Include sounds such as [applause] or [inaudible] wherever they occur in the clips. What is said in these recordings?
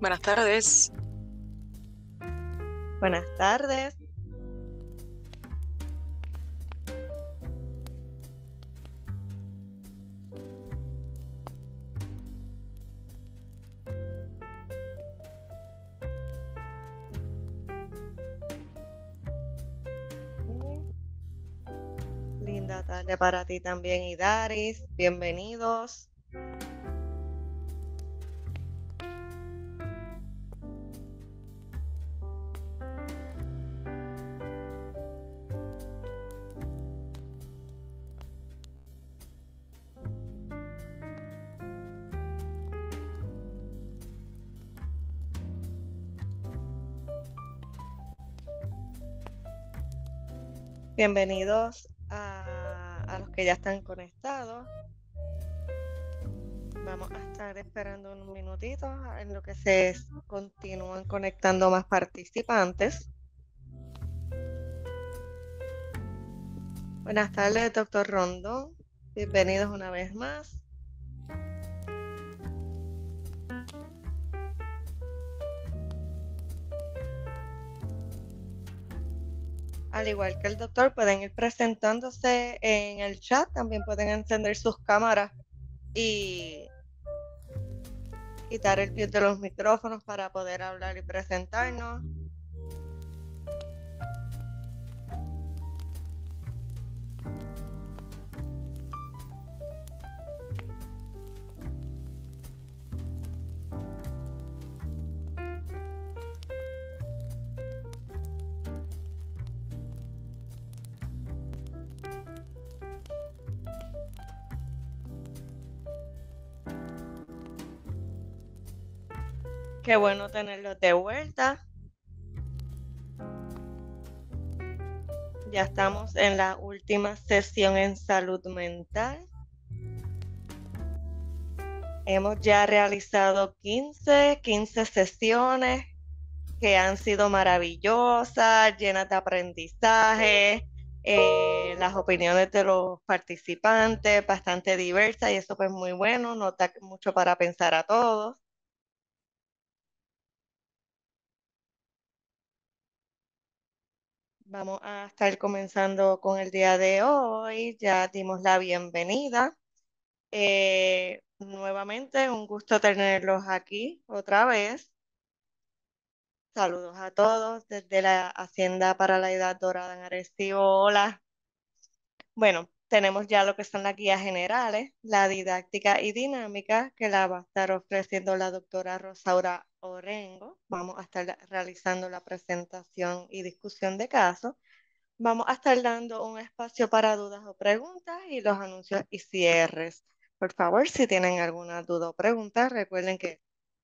Buenas tardes. Buenas tardes. Linda tarde para ti también, Idaris. Bienvenidos. Bienvenidos a, los que ya están conectados. Vamos a estar esperando un minutito en lo que se continúan conectando más participantes. Buenas tardes, doctor Rondón. Bienvenidos una vez más. al igual que el doctor, pueden ir presentándose en el chat, también pueden encender sus cámaras y quitar el pie de los micrófonos para poder hablar y presentarnos. Qué bueno tenerlos de vuelta. Ya estamos en la última sesión en salud mental. Hemos ya realizado 15, 15 sesiones que han sido maravillosas, llenas de aprendizaje, eh, las opiniones de los participantes, bastante diversas y eso pues muy bueno, no da mucho para pensar a todos. Vamos a estar comenzando con el día de hoy. Ya dimos la bienvenida. Eh, nuevamente, un gusto tenerlos aquí otra vez. Saludos a todos desde la Hacienda para la Edad Dorada en Arecibo. Hola. Bueno, tenemos ya lo que son las guías generales, la didáctica y dinámica que la va a estar ofreciendo la doctora Rosaura Orengo. Vamos a estar realizando la presentación y discusión de casos. Vamos a estar dando un espacio para dudas o preguntas y los anuncios y cierres. Por favor, si tienen alguna duda o pregunta, recuerden que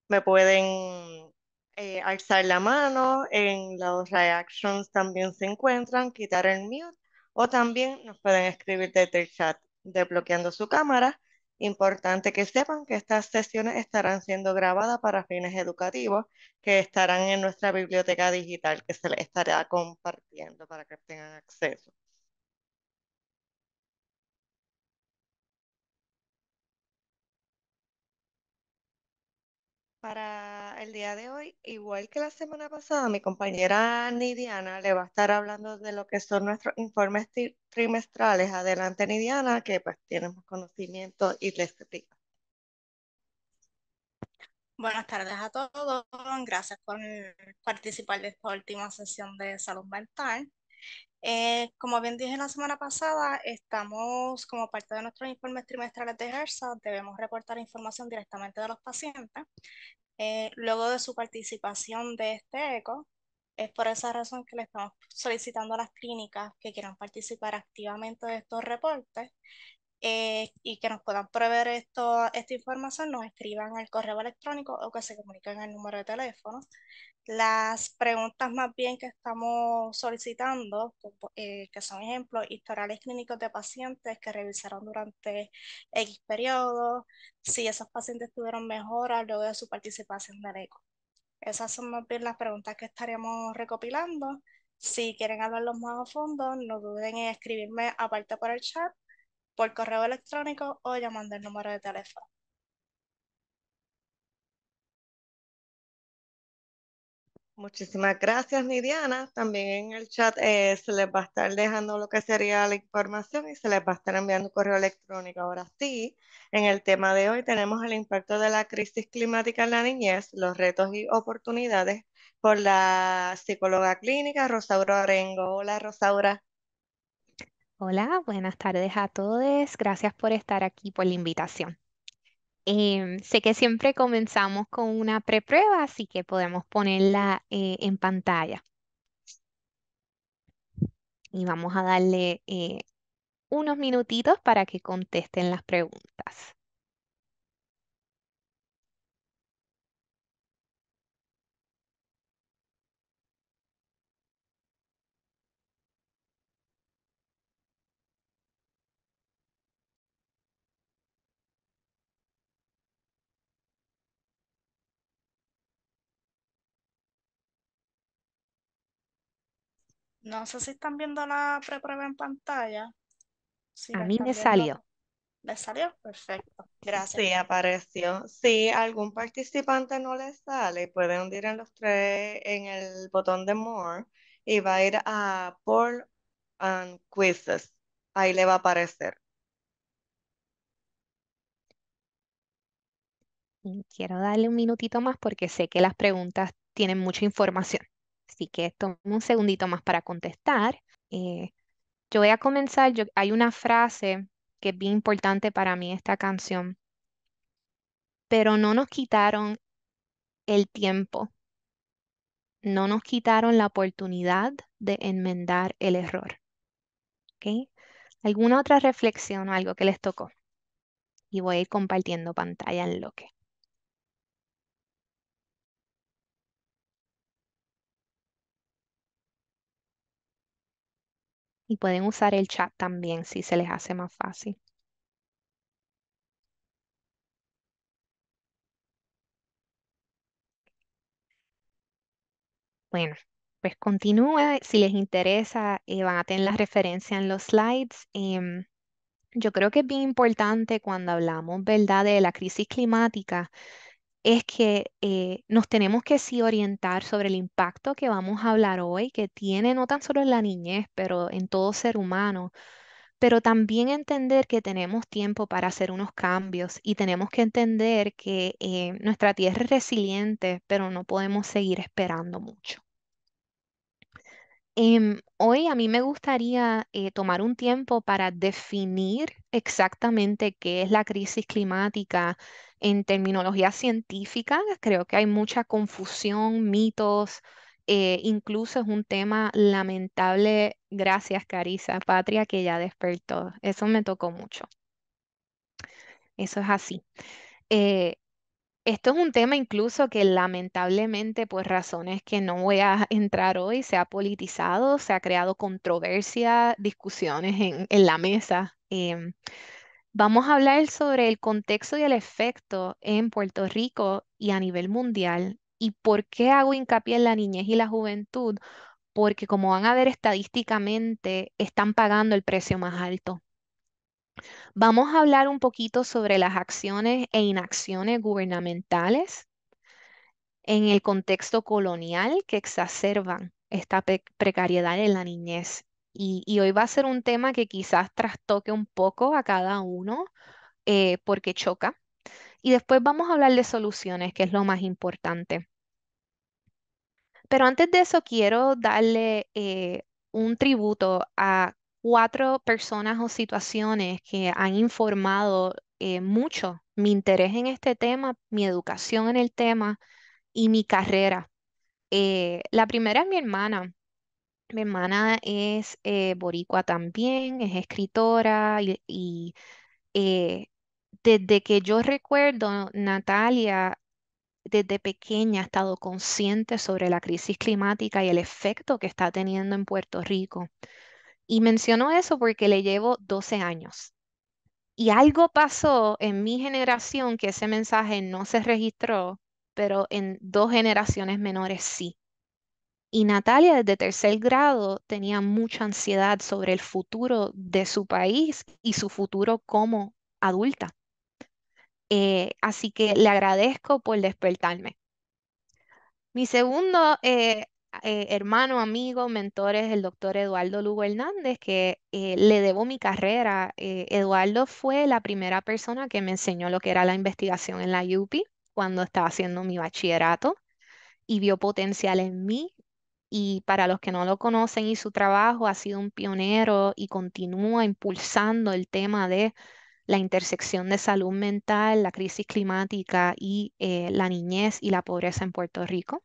me pueden eh, alzar la mano. En los reactions también se encuentran, quitar el mute o también nos pueden escribir desde el chat desbloqueando su cámara. Importante que sepan que estas sesiones estarán siendo grabadas para fines educativos, que estarán en nuestra biblioteca digital que se les estará compartiendo para que tengan acceso. para el día de hoy, igual que la semana pasada, mi compañera Nidiana le va a estar hablando de lo que son nuestros informes trimestrales. Adelante, Nidiana, que pues tenemos conocimiento y les este explica. Buenas tardes a todos. Gracias por participar de esta última sesión de salud mental. Eh, como bien dije la semana pasada, estamos como parte de nuestros informes trimestrales de ERSA, debemos reportar información directamente de los pacientes. Eh, luego de su participación de este ECO, es por esa razón que le estamos solicitando a las clínicas que quieran participar activamente de estos reportes eh, y que nos puedan proveer esta información, nos escriban al correo electrónico o que se comuniquen al número de teléfono las preguntas más bien que estamos solicitando, eh, que son ejemplos, historiales clínicos de pacientes que revisaron durante X periodo, si esos pacientes tuvieron mejora luego de su participación del ECO. Esas son más bien las preguntas que estaríamos recopilando. Si quieren hablarlos más a fondo, no duden en escribirme aparte por el chat, por correo electrónico o llamando el número de teléfono. Muchísimas gracias, Nidiana. También en el chat eh, se les va a estar dejando lo que sería la información y se les va a estar enviando correo electrónico. Ahora sí, en el tema de hoy tenemos el impacto de la crisis climática en la niñez, los retos y oportunidades por la psicóloga clínica Rosaura Arengo. Hola, Rosaura. Hola, buenas tardes a todos. Gracias por estar aquí, por la invitación. Em, sé que siempre comenzamos con una preprueba, así que podemos ponerla eh, en pantalla. Y vamos a darle eh, unos minutitos para que contesten las preguntas. No sé si están viendo la preprueba en pantalla. a mí me salió. ¿Le salió? Perfecto. Gracias. Sí, apareció. Si algún participante no le sale, pueden hundir en los tres en el botón de More y va a ir a Poll and Quizzes. Ahí le va a aparecer. Quiero darle un minutito más porque sé que las preguntas tienen mucha información. Así que tomo un segundito más para contestar. Eh, yo voy a comenzar, yo, hay una frase que es bien importante para mí esta canción, pero no nos quitaron el tiempo, no nos quitaron la oportunidad de enmendar el error. ¿Alguna otra reflexión o algo que les tocó? Y voy a ir compartiendo pantalla en lo que. Y pueden usar el chat también si se les hace más fácil. Bueno, pues continúa. Si les interesa, eh, van a tener la referencia en los slides. Em, yo creo que es bien importante cuando hablamos, ¿verdad?, de la crisis climática, es que eh, nos tenemos que sí orientar sobre el impacto que vamos a hablar hoy, que tiene no tan solo en la niñez, pero en todo ser humano, pero también entender que tenemos tiempo para hacer unos cambios y tenemos que entender que eh, nuestra tierra es resiliente, pero no podemos seguir esperando mucho. Em, hoy a mí me gustaría eh, tomar un tiempo para definir exactamente qué es la crisis climática en terminología científica. Creo que hay mucha confusión, mitos, eh, incluso es un tema lamentable. Gracias, Carisa Patria, que ya despertó. Eso me tocó mucho. Eso es así. Eh, esto es un tema incluso que lamentablemente, por pues, razones que no voy a [laughs] entrar hoy, se ha politizado, se ha creado controversia, discusiones en, la mesa. Em, vamos a hablar sobre el contexto y el efecto en Puerto Rico y a nivel mundial y por qué hago hincapié en la niñez y la juventud, porque como van a ver estadísticamente, están pagando el precio más alto. Vamos a hablar un poquito sobre las acciones e inacciones gubernamentales en el contexto colonial que exacerban esta precariedad en la niñez. Y, hoy va a ser un tema que quizás trastoque un poco a cada uno eh, porque choca. Y después vamos a hablar de soluciones, que es lo más importante. Pero antes de eso, quiero darle eh, un tributo a cuatro personas o situaciones que han informado eh, mucho mi interés en este tema, mi educación en el tema y mi carrera. Eh, la primera es mi hermana. Mi hermana es eh, boricua también, es escritora y desde que yo recuerdo, Natalia desde pequeña ha estado consciente sobre la crisis climática y el efecto que está teniendo en Puerto Rico. Y menciono eso porque le llevo 12 años. Y algo pasó en mi generación que ese mensaje no se registró, pero en dos generaciones menores sí. Y Natalia desde tercer grado tenía mucha ansiedad sobre el futuro de su país y su futuro como adulta. Eh, así que le agradezco por despertarme. Mi segundo eh, eh, hermano, amigo, mentor es el doctor Eduardo Lugo Hernández, que eh, le debo mi carrera. Eh, Eduardo fue la primera persona que me enseñó lo que era la investigación en la UPI cuando estaba haciendo mi bachillerato y vio potencial en mí. Y para los que no lo conocen y su trabajo, ha sido un pionero y continúa impulsando el tema de la intersección de salud mental, la crisis climática y la niñez y la pobreza en Puerto Rico.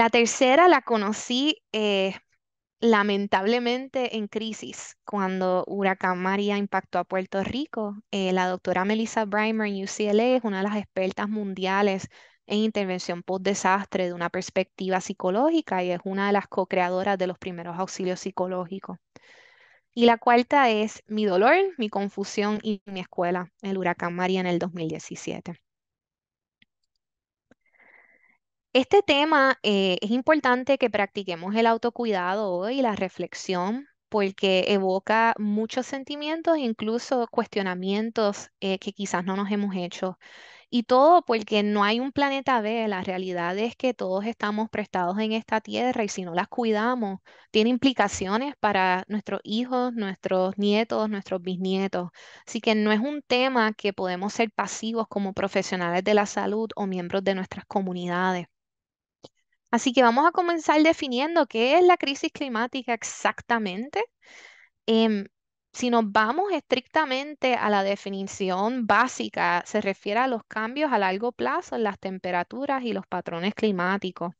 La tercera la conocí eh, lamentablemente en crisis, cuando Huracán María impactó a Puerto Rico. Eh, la doctora Melissa Brimer en UCLA es una de las expertas mundiales en intervención post-desastre de una perspectiva psicológica y es una de las co-creadoras de los primeros auxilios psicológicos. Y la cuarta es mi dolor, mi confusión y mi escuela, el huracán María en el 2017. Este tema eh, es importante que practiquemos el autocuidado hoy, la reflexión, porque evoca muchos sentimientos, e incluso cuestionamientos eh, que quizás no nos hemos hecho. Y todo porque no hay un planeta B, la realidad es que todos estamos prestados en esta tierra y si no las cuidamos, tiene implicaciones para nuestros hijos, nuestros nietos, nuestros bisnietos. Así que no es un tema que podemos ser pasivos como profesionales de la salud o miembros de nuestras comunidades. Así que vamos a comenzar definiendo qué es la crisis climática exactamente. Em, si nos vamos estrictamente a la definición básica, se refiere a los cambios a largo plazo en las temperaturas y los patrones climáticos.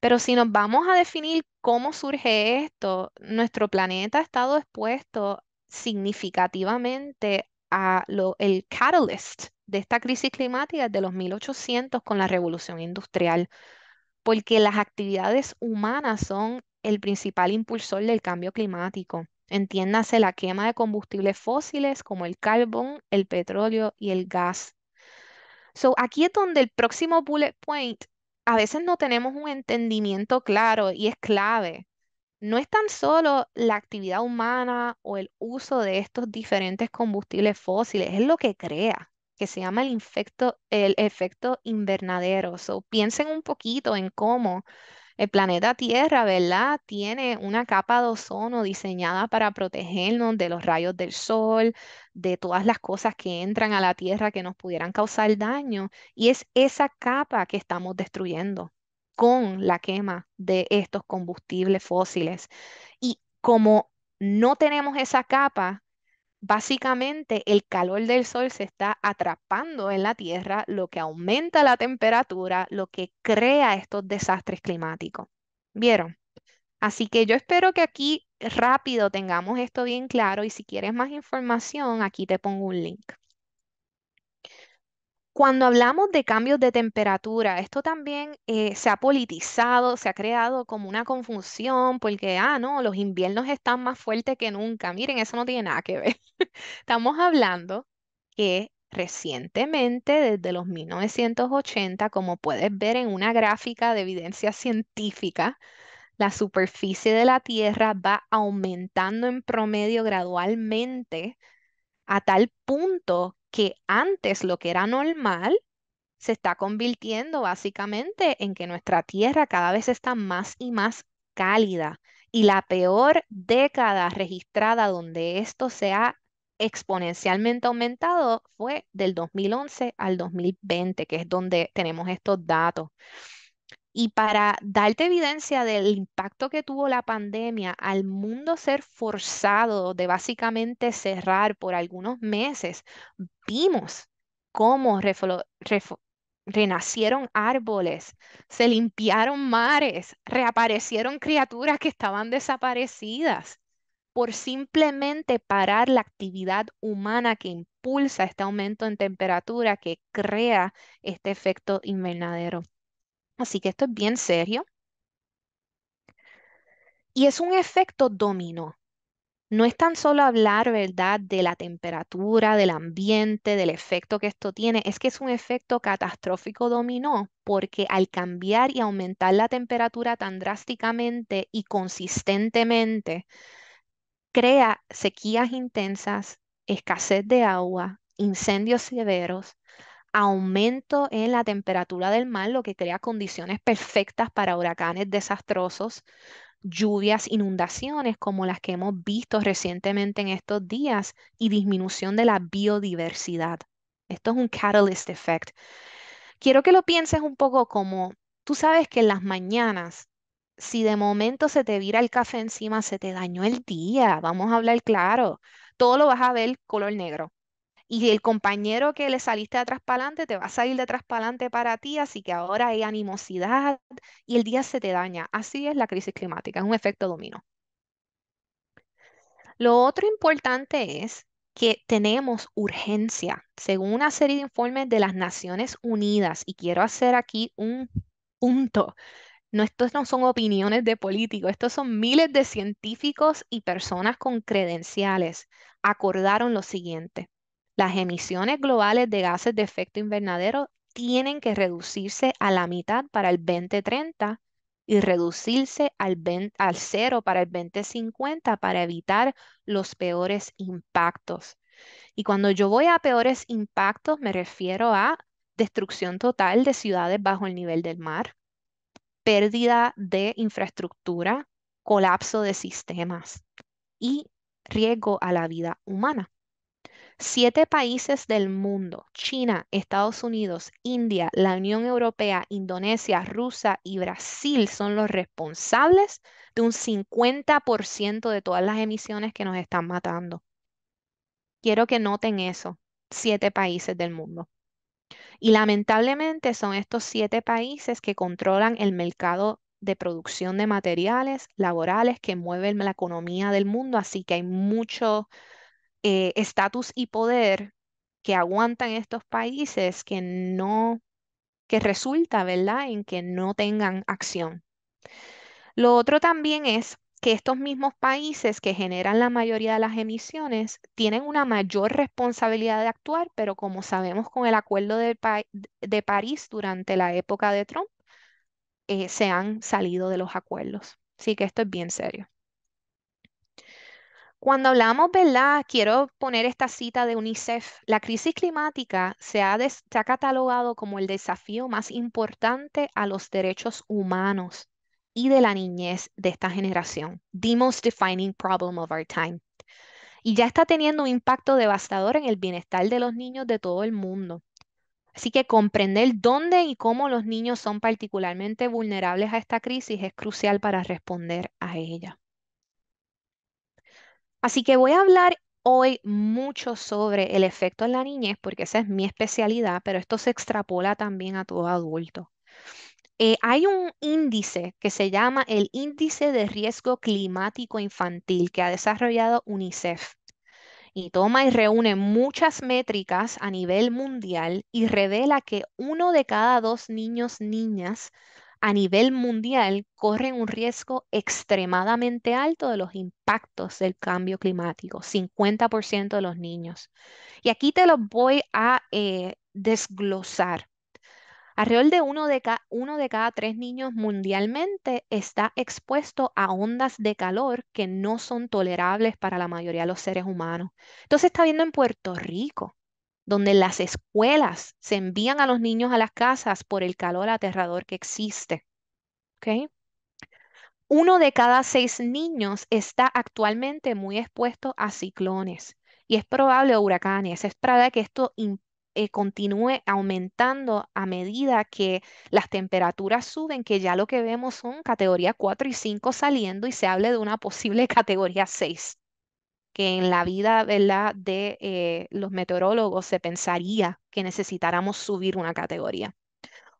Pero si nos vamos a definir cómo surge esto, nuestro planeta ha estado expuesto significativamente a lo, el catalyst de esta crisis climática de los 1800 con la revolución industrial porque las actividades humanas son el principal impulsor del cambio climático. Entiéndase la quema de combustibles fósiles como el carbón, el petróleo y el gas. So, aquí es donde el próximo bullet point, a veces no tenemos un entendimiento claro y es clave. No es tan solo la actividad humana o el uso de estos diferentes combustibles fósiles, es lo que crea que se llama el, el efecto invernadero. So, piensen un poquito en cómo el planeta Tierra, ¿verdad? Tiene una capa de ozono diseñada para protegernos de los rayos del sol, de todas las cosas que entran a la Tierra que nos pudieran causar daño. Y es esa capa que estamos destruyendo con la quema de estos combustibles fósiles. Y como no tenemos esa capa, Básicamente, el calor del sol se está atrapando en la Tierra, lo que aumenta la temperatura, lo que crea estos desastres climáticos. ¿Vieron? Así que yo espero que aquí rápido tengamos esto bien claro y si quieres más información, aquí te pongo un link. Cuando hablamos de cambios de temperatura, esto también eh, se ha politizado, se ha creado como una confusión, porque, ah, no, los inviernos están más fuertes que nunca. Miren, eso no tiene nada que ver. [laughs] Estamos hablando que recientemente, desde los 1980, como puedes ver en una gráfica de evidencia científica, la superficie de la Tierra va aumentando en promedio gradualmente a tal punto que antes lo que era normal se está convirtiendo básicamente en que nuestra tierra cada vez está más y más cálida. Y la peor década registrada donde esto se ha exponencialmente aumentado fue del 2011 al 2020, que es donde tenemos estos datos. Y para darte evidencia del impacto que tuvo la pandemia al mundo ser forzado de básicamente cerrar por algunos meses, vimos cómo renacieron árboles, se limpiaron mares, reaparecieron criaturas que estaban desaparecidas por simplemente parar la actividad humana que impulsa este aumento en temperatura que crea este efecto invernadero. Así que esto es bien serio. Y es un efecto dominó. No es tan solo hablar, ¿verdad?, de la temperatura, del ambiente, del efecto que esto tiene, es que es un efecto catastrófico dominó, porque al cambiar y aumentar la temperatura tan drásticamente y consistentemente, crea sequías intensas, escasez de agua, incendios severos, aumento en la temperatura del mar, lo que crea condiciones perfectas para huracanes desastrosos, lluvias, inundaciones como las que hemos visto recientemente en estos días y disminución de la biodiversidad. Esto es un catalyst effect. Quiero que lo pienses un poco como tú sabes que en las mañanas, si de momento se te vira el café encima, se te dañó el día, vamos a hablar claro, todo lo vas a ver color negro. Y el compañero que le saliste de atrás para adelante te va a salir de atrás para adelante para ti, así que ahora hay animosidad y el día se te daña. Así es la crisis climática, es un efecto dominó. Lo otro importante es que tenemos urgencia, según una serie de informes de las Naciones Unidas, y quiero hacer aquí un punto. estos no son opiniones de políticos, estos son miles de científicos y personas con credenciales. Acordaron lo siguiente. Las emisiones globales de gases de efecto invernadero tienen que reducirse a la mitad para el 2030 y reducirse al, cero para el 2050 para evitar los peores impactos. Y cuando yo voy a peores impactos me refiero a destrucción total de ciudades bajo el nivel del mar, pérdida de infraestructura, colapso de sistemas y riesgo a la vida humana. Siete países del mundo, China, Estados Unidos, India, la Unión Europea, Indonesia, Rusia y Brasil son los responsables de un 50% de todas las emisiones que nos están matando. Quiero que noten eso, siete países del mundo. Y lamentablemente son estos siete países que controlan el mercado de producción de materiales laborales que mueven la economía del mundo, así que hay mucho eh, estatus y poder que aguantan estos países que no, que resulta, ¿verdad?, en que no tengan acción. Lo otro también es que estos mismos países que generan la mayoría de las emisiones tienen una mayor responsabilidad de actuar, pero como sabemos con el acuerdo de, París durante la época de Trump, eh, se han salido de los acuerdos. Así que esto es bien serio. Cuando hablamos, ¿verdad? Quiero poner esta cita de UNICEF. La crisis climática se ha, se ha, catalogado como el desafío más importante a los derechos humanos y de la niñez de esta generación. The most defining problem of our time. Y ya está teniendo un impacto devastador en el bienestar de los niños de todo el mundo. Así que comprender dónde y cómo los niños son particularmente vulnerables a esta crisis es crucial para responder a ella. Así que voy a hablar hoy mucho sobre el efecto en la niñez, porque esa es mi especialidad, pero esto se extrapola también a todo adulto. Eh, hay un índice que se llama el índice de riesgo climático infantil que ha desarrollado UNICEF y toma y reúne muchas métricas a nivel mundial y revela que uno de cada dos niños, niñas a nivel mundial corren un riesgo extremadamente alto de los impactos del cambio climático, 50% de los niños. Y aquí te lo voy a eh, desglosar. Alrededor de uno de, uno de cada tres niños mundialmente está expuesto a ondas de calor que no son tolerables para la mayoría de los seres humanos. Entonces está viendo en Puerto Rico donde las escuelas se envían a los niños a las casas por el calor aterrador que existe. ¿Okay? Uno de cada seis niños está actualmente muy expuesto a ciclones y es probable huracanes. Es probable que esto eh, continúe aumentando a medida que las temperaturas suben, que ya lo que vemos son categoría 4 y 5 saliendo y se hable de una posible [laughs] categoría 6 que en la vida ¿verdad? de eh, los meteorólogos se pensaría que necesitáramos subir una categoría.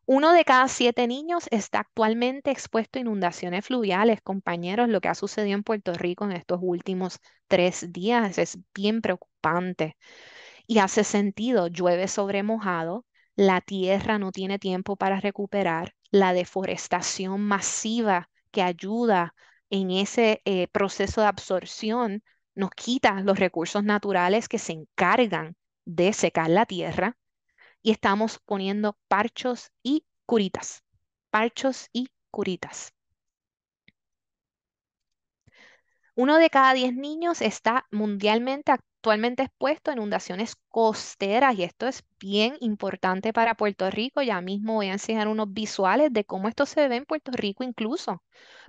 Uno de cada siete niños está actualmente expuesto a inundaciones fluviales, compañeros, lo que ha sucedido en Puerto Rico en estos últimos tres días es bien preocupante. Y hace sentido, llueve sobre mojado, la tierra no tiene tiempo para recuperar, la deforestación masiva que ayuda en ese eh, proceso de absorción nos quita los recursos naturales que se encargan de secar la tierra y estamos poniendo parchos y curitas, parchos y curitas. Uno de cada diez niños está mundialmente actualmente expuesto a inundaciones costeras y esto es bien importante para Puerto Rico. Ya mismo voy a enseñar unos visuales de cómo esto se ve en Puerto Rico incluso.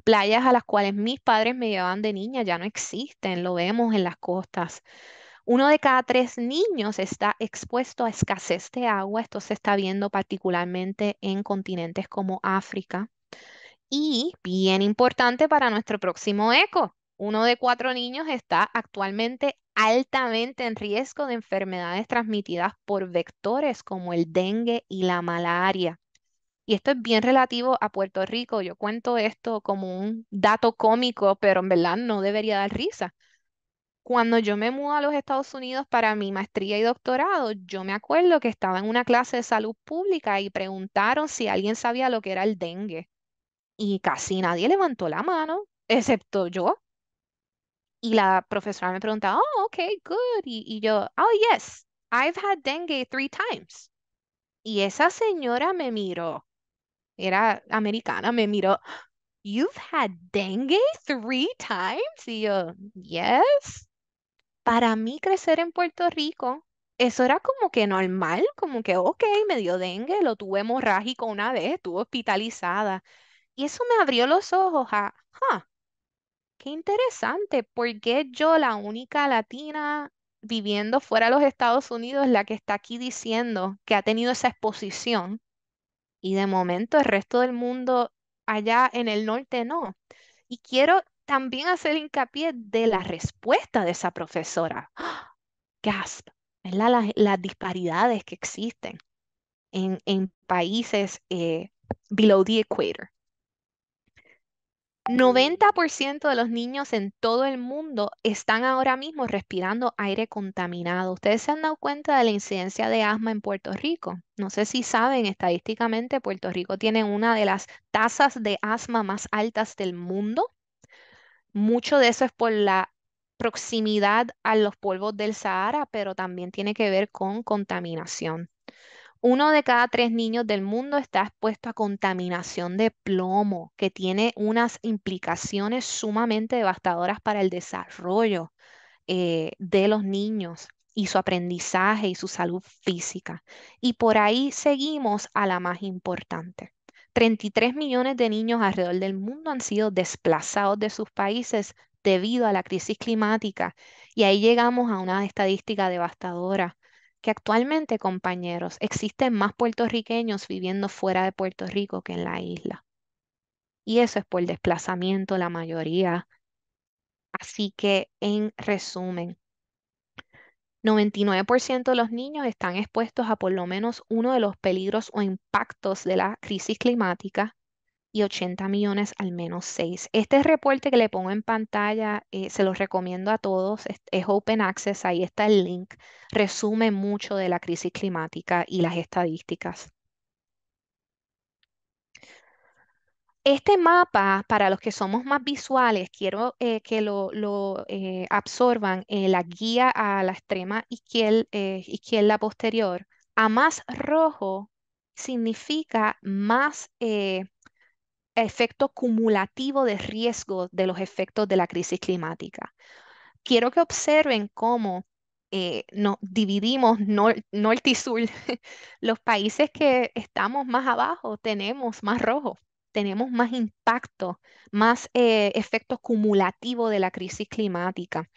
Playas a las cuales mis padres me llevaban de niña ya no existen, lo vemos en las costas. Uno de cada tres niños está expuesto a escasez de agua. Esto se está viendo particularmente en continentes como África. Y bien importante para nuestro próximo eco, uno de cuatro niños está actualmente altamente en riesgo de enfermedades transmitidas por vectores como el dengue y la malaria. Y esto es bien relativo a Puerto Rico. Yo cuento esto como un dato cómico, pero en verdad no debería dar risa. Cuando yo me mudé a los Estados Unidos para mi maestría y doctorado, yo me acuerdo que estaba en una clase de salud pública y preguntaron si alguien sabía lo que era el dengue. Y casi nadie levantó la mano, excepto yo. Y la profesora me pregunta, oh, okay, good. Y, yo, oh, yes, I've had dengue three times. Y esa señora me miró, era americana, me miró, you've had dengue three times? Y yo, yes. Para mí crecer en Puerto Rico, eso era como que normal, como que, ok, me dio dengue, lo tuve hemorrágico una vez, estuve hospitalizada. Y eso me abrió los ojos a, qué interesante, porque yo, la única latina viviendo fuera de los Estados Unidos, la que está aquí diciendo que ha tenido esa exposición? Y de momento el resto del mundo allá en el norte no. Y quiero también hacer hincapié de la respuesta de esa profesora. ¡Ah! Gasp, Las, disparidades que existen en, países eh, below the equator. 90% de los niños en todo el mundo están ahora mismo respirando aire contaminado. Ustedes se han dado cuenta de la incidencia de asma en Puerto Rico. No sé si saben, estadísticamente Puerto Rico tiene una de las tasas de asma más altas del mundo. Mucho de eso es por la proximidad a los polvos del Sahara, pero también tiene que ver con contaminación. Uno de cada tres niños del mundo está expuesto a contaminación de plomo, que tiene unas implicaciones sumamente devastadoras para el desarrollo eh, de los niños y su aprendizaje y su salud física. Y por ahí seguimos a la más importante. 33 millones de niños alrededor del mundo han sido desplazados de sus países debido a la crisis climática. Y ahí llegamos a una estadística devastadora que actualmente, compañeros, existen más puertorriqueños viviendo fuera de Puerto Rico que en la isla. Y eso es por desplazamiento la mayoría. Así que, en resumen, 99% de los niños están expuestos a por lo menos uno de los peligros o impactos de la crisis climática y 80 millones al menos 6. Este reporte que le pongo en pantalla eh, se los recomiendo a todos, es, open access, ahí está el link, resume mucho de la crisis climática y las estadísticas. Este mapa, para los que somos más visuales, quiero eh, que lo, eh, absorban en la guía a la extrema izquierda, posterior. A más rojo significa más efecto cumulativo de riesgo de los efectos de la crisis climática. Quiero que observen cómo eh, dividimos no norte y sur. [laughs] los países que estamos más abajo tenemos más rojo, tenemos más impacto, más eh, efecto cumulativo de la crisis climática.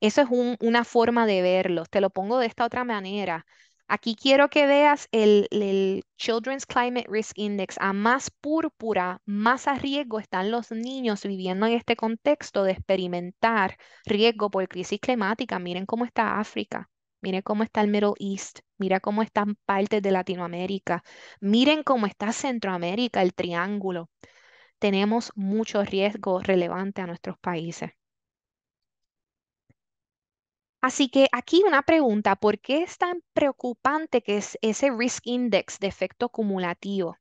Eso es una forma de verlo. Te lo pongo de esta otra manera. Aquí quiero que veas el, Children's Climate Risk Index. A más púrpura, más a riesgo están los niños viviendo en este contexto de experimentar riesgo por crisis climática. Miren cómo está África, miren cómo está el Middle East, mira cómo están partes de Latinoamérica, miren cómo está Centroamérica, el triángulo. Tenemos mucho riesgo relevante a nuestros países. Así que aquí una pregunta, ¿por qué es tan preocupante que es ese risk index de efecto acumulativo?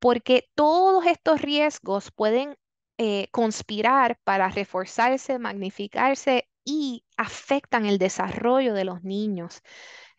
Porque todos estos riesgos pueden eh, conspirar para reforzarse, magnificarse y afectan el desarrollo de los niños.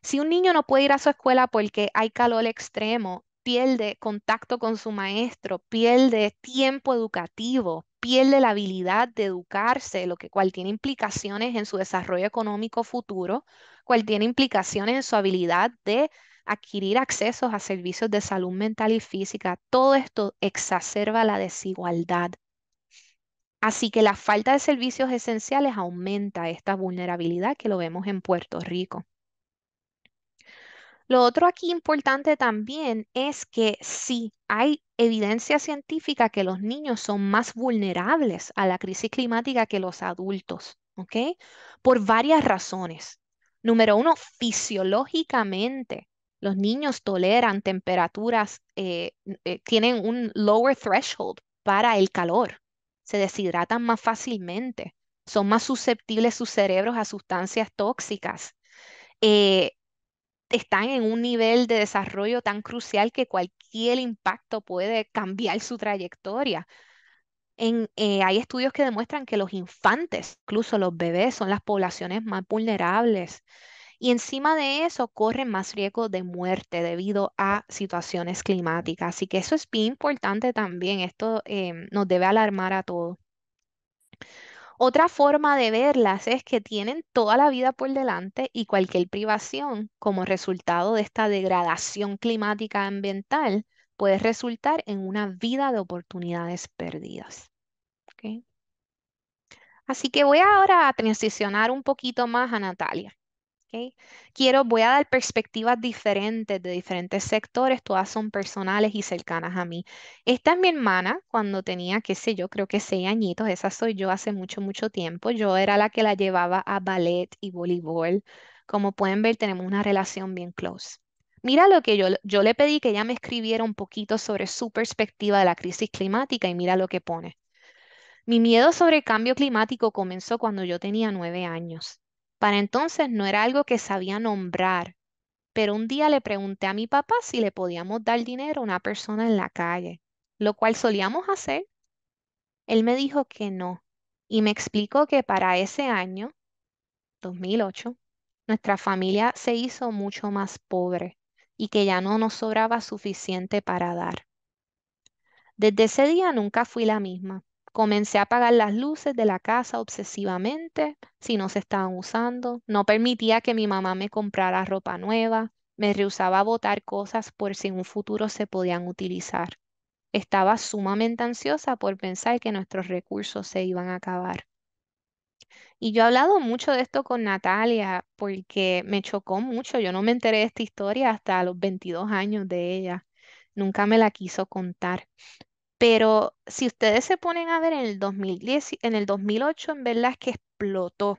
Si un niño no puede ir a su escuela porque hay calor extremo, pierde contacto con su maestro, pierde tiempo educativo, de la habilidad de educarse, lo que cual tiene implicaciones en su desarrollo económico futuro, cual tiene implicaciones en su habilidad de adquirir accesos a servicios de salud mental y física. Todo esto exacerba la desigualdad. Así que la falta de servicios esenciales aumenta esta vulnerabilidad que lo vemos en Puerto Rico. Lo otro aquí importante también es que sí hay evidencia científica que los niños son más vulnerables a la crisis climática que los adultos, ¿ok? Por varias razones. Número uno, fisiológicamente, los niños toleran temperaturas, eh, eh, tienen un lower threshold para el calor, se deshidratan más fácilmente, son más susceptibles sus cerebros a sustancias tóxicas. Eh, están en un nivel de desarrollo tan crucial que cualquier impacto puede cambiar su trayectoria. Eh, hay estudios que demuestran que los infantes, incluso los bebés, son las poblaciones más vulnerables. Y encima de eso corren más riesgo de muerte debido a situaciones climáticas. Así que eso es bien importante también. Esto em, nos debe alarmar a todos. Otra forma de verlas es que tienen toda la vida por delante y cualquier privación como resultado de esta degradación climática ambiental puede resultar en una vida de oportunidades perdidas. Así que voy ahora a transicionar un poquito más a Natalia. Quiero, voy a dar perspectivas diferentes de diferentes sectores, todas son personales y cercanas a mí. Esta es mi hermana cuando tenía, qué sé yo, creo que seis añitos, esa soy yo hace mucho, mucho tiempo. Yo era la que la llevaba a ballet y voleibol. Como pueden ver, tenemos una relación bien close. Mira lo que yo, yo le pedí que ella me escribiera un poquito sobre su perspectiva de la crisis climática y mira lo que pone. Mi miedo sobre el cambio climático comenzó cuando yo tenía nueve años. Para entonces no era algo que sabía nombrar, pero un día le pregunté a mi papá si le podíamos dar dinero a una persona en la calle, lo cual solíamos hacer. Él me dijo que no y me explicó que para ese año, 2008, nuestra familia se hizo mucho más pobre y que ya no nos sobraba suficiente para dar. Desde ese día nunca fui la misma. Comencé a apagar las luces de la casa obsesivamente si no se estaban usando. No permitía que mi mamá me comprara ropa nueva. Me rehusaba a botar cosas por si en un futuro se podían utilizar. Estaba sumamente ansiosa por pensar que nuestros recursos se iban a acabar. Y yo he hablado mucho de esto con Natalia porque me chocó mucho. Yo no me enteré de esta historia hasta los 22 años de ella. Nunca me la quiso contar. Pero si ustedes se ponen a ver en el 2010, en el 2008, en verdad es que explotó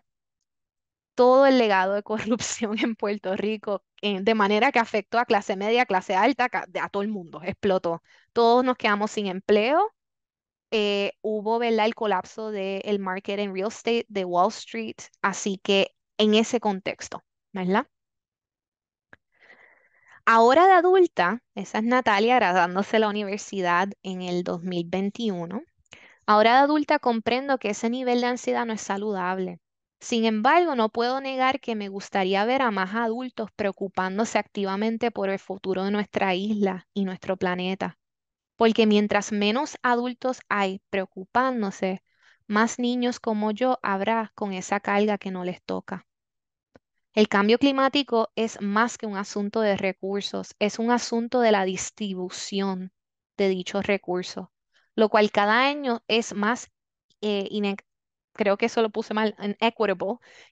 todo el legado de [laughs] corrupción en Puerto Rico, de manera que afectó a clase media, clase alta, a todo el mundo, explotó. Todos nos quedamos sin empleo. Eh, hubo ¿verdad? el colapso del marketing market en real estate de Wall Street, así que en ese contexto, ¿verdad? Ahora de adulta, esa es Natalia graduándose de la universidad en el 2021. Ahora de adulta comprendo que ese nivel de ansiedad no es saludable. Sin embargo, no puedo negar que me gustaría ver a más adultos preocupándose activamente por el futuro de nuestra isla y nuestro planeta. Porque mientras menos adultos hay preocupándose, más niños como yo habrá con esa carga que no les toca. El cambio climático es más que un asunto de recursos, es un asunto de la distribución de dichos recursos, lo cual cada año es más, eh, creo que eso lo puse mal, inequitable,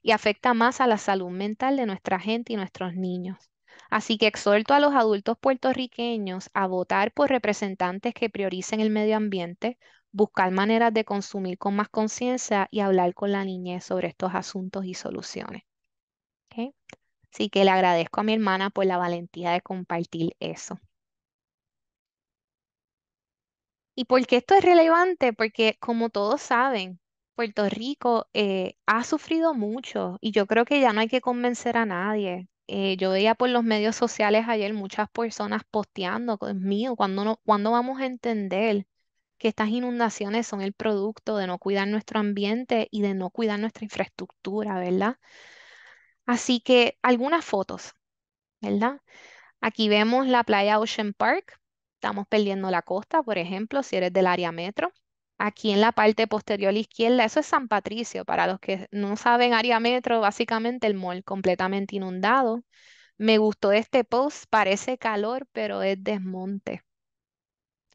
y afecta más a la salud mental de nuestra gente y nuestros niños. Así que exhorto a los adultos puertorriqueños a votar por representantes que prioricen el medio ambiente, buscar maneras de consumir con más conciencia y hablar con la niñez sobre estos asuntos y soluciones. Así que le agradezco a mi hermana por la valentía de compartir eso. ¿Y por qué esto es relevante? Porque como todos saben, Puerto Rico eh, ha sufrido mucho y yo creo que ya no hay que convencer a nadie. Eh, yo veía por los medios sociales ayer muchas personas posteando, Dios mío, ¿cuándo, no, ¿cuándo vamos a entender que estas inundaciones son el producto de no cuidar nuestro ambiente y de no cuidar nuestra infraestructura, ¿verdad? Así que algunas fotos, ¿verdad? Aquí vemos la playa Ocean Park. Estamos perdiendo la costa, por ejemplo, si eres del área metro. Aquí en la parte posterior izquierda, eso es San Patricio. Para los que no saben área metro, básicamente el mall completamente inundado. Me gustó este post, parece calor, pero es desmonte.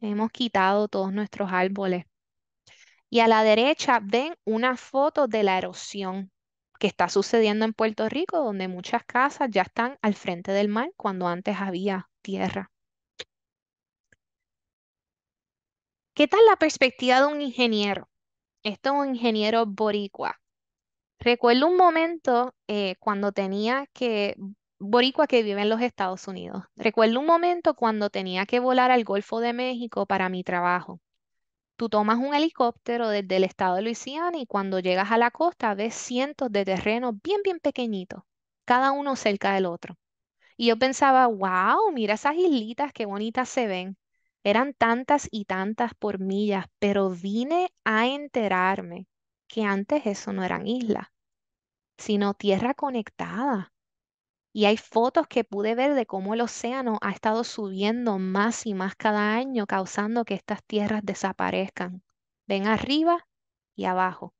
Hemos quitado todos nuestros árboles. Y a la derecha ven una foto de la erosión que está sucediendo en Puerto Rico, donde muchas casas ya están al frente del mar cuando antes había tierra. ¿Qué tal la perspectiva de un ingeniero? Esto es un ingeniero boricua. Recuerdo un momento eh, cuando tenía que, boricua que vive en los Estados Unidos, recuerdo un momento cuando tenía que volar al Golfo de México para mi trabajo. Tú tomas un helicóptero desde el estado de Luisiana y cuando llegas a la costa ves cientos de terrenos bien, bien pequeñitos, cada uno cerca del otro. Y yo pensaba, wow, mira esas islitas, qué bonitas se ven. Eran tantas y tantas por millas, pero vine a enterarme que antes eso no eran islas, sino tierra conectada. Y hay fotos que pude ver de cómo el océano ha estado subiendo más y más cada año, causando que estas tierras desaparezcan. Ven arriba y abajo.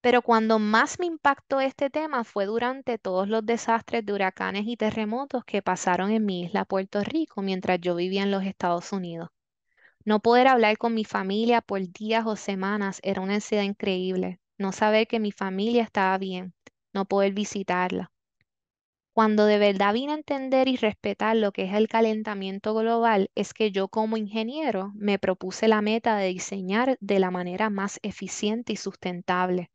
Pero cuando más me impactó este tema fue durante todos los desastres de huracanes y terremotos que pasaron en mi isla Puerto Rico mientras yo vivía en los Estados Unidos. No poder hablar con mi familia por días o semanas era una ansiedad increíble. No saber que mi familia estaba bien, no poder visitarla. Cuando de verdad vine a entender y respetar lo que es el calentamiento global, es que yo como ingeniero me propuse la meta de diseñar de la manera más eficiente y sustentable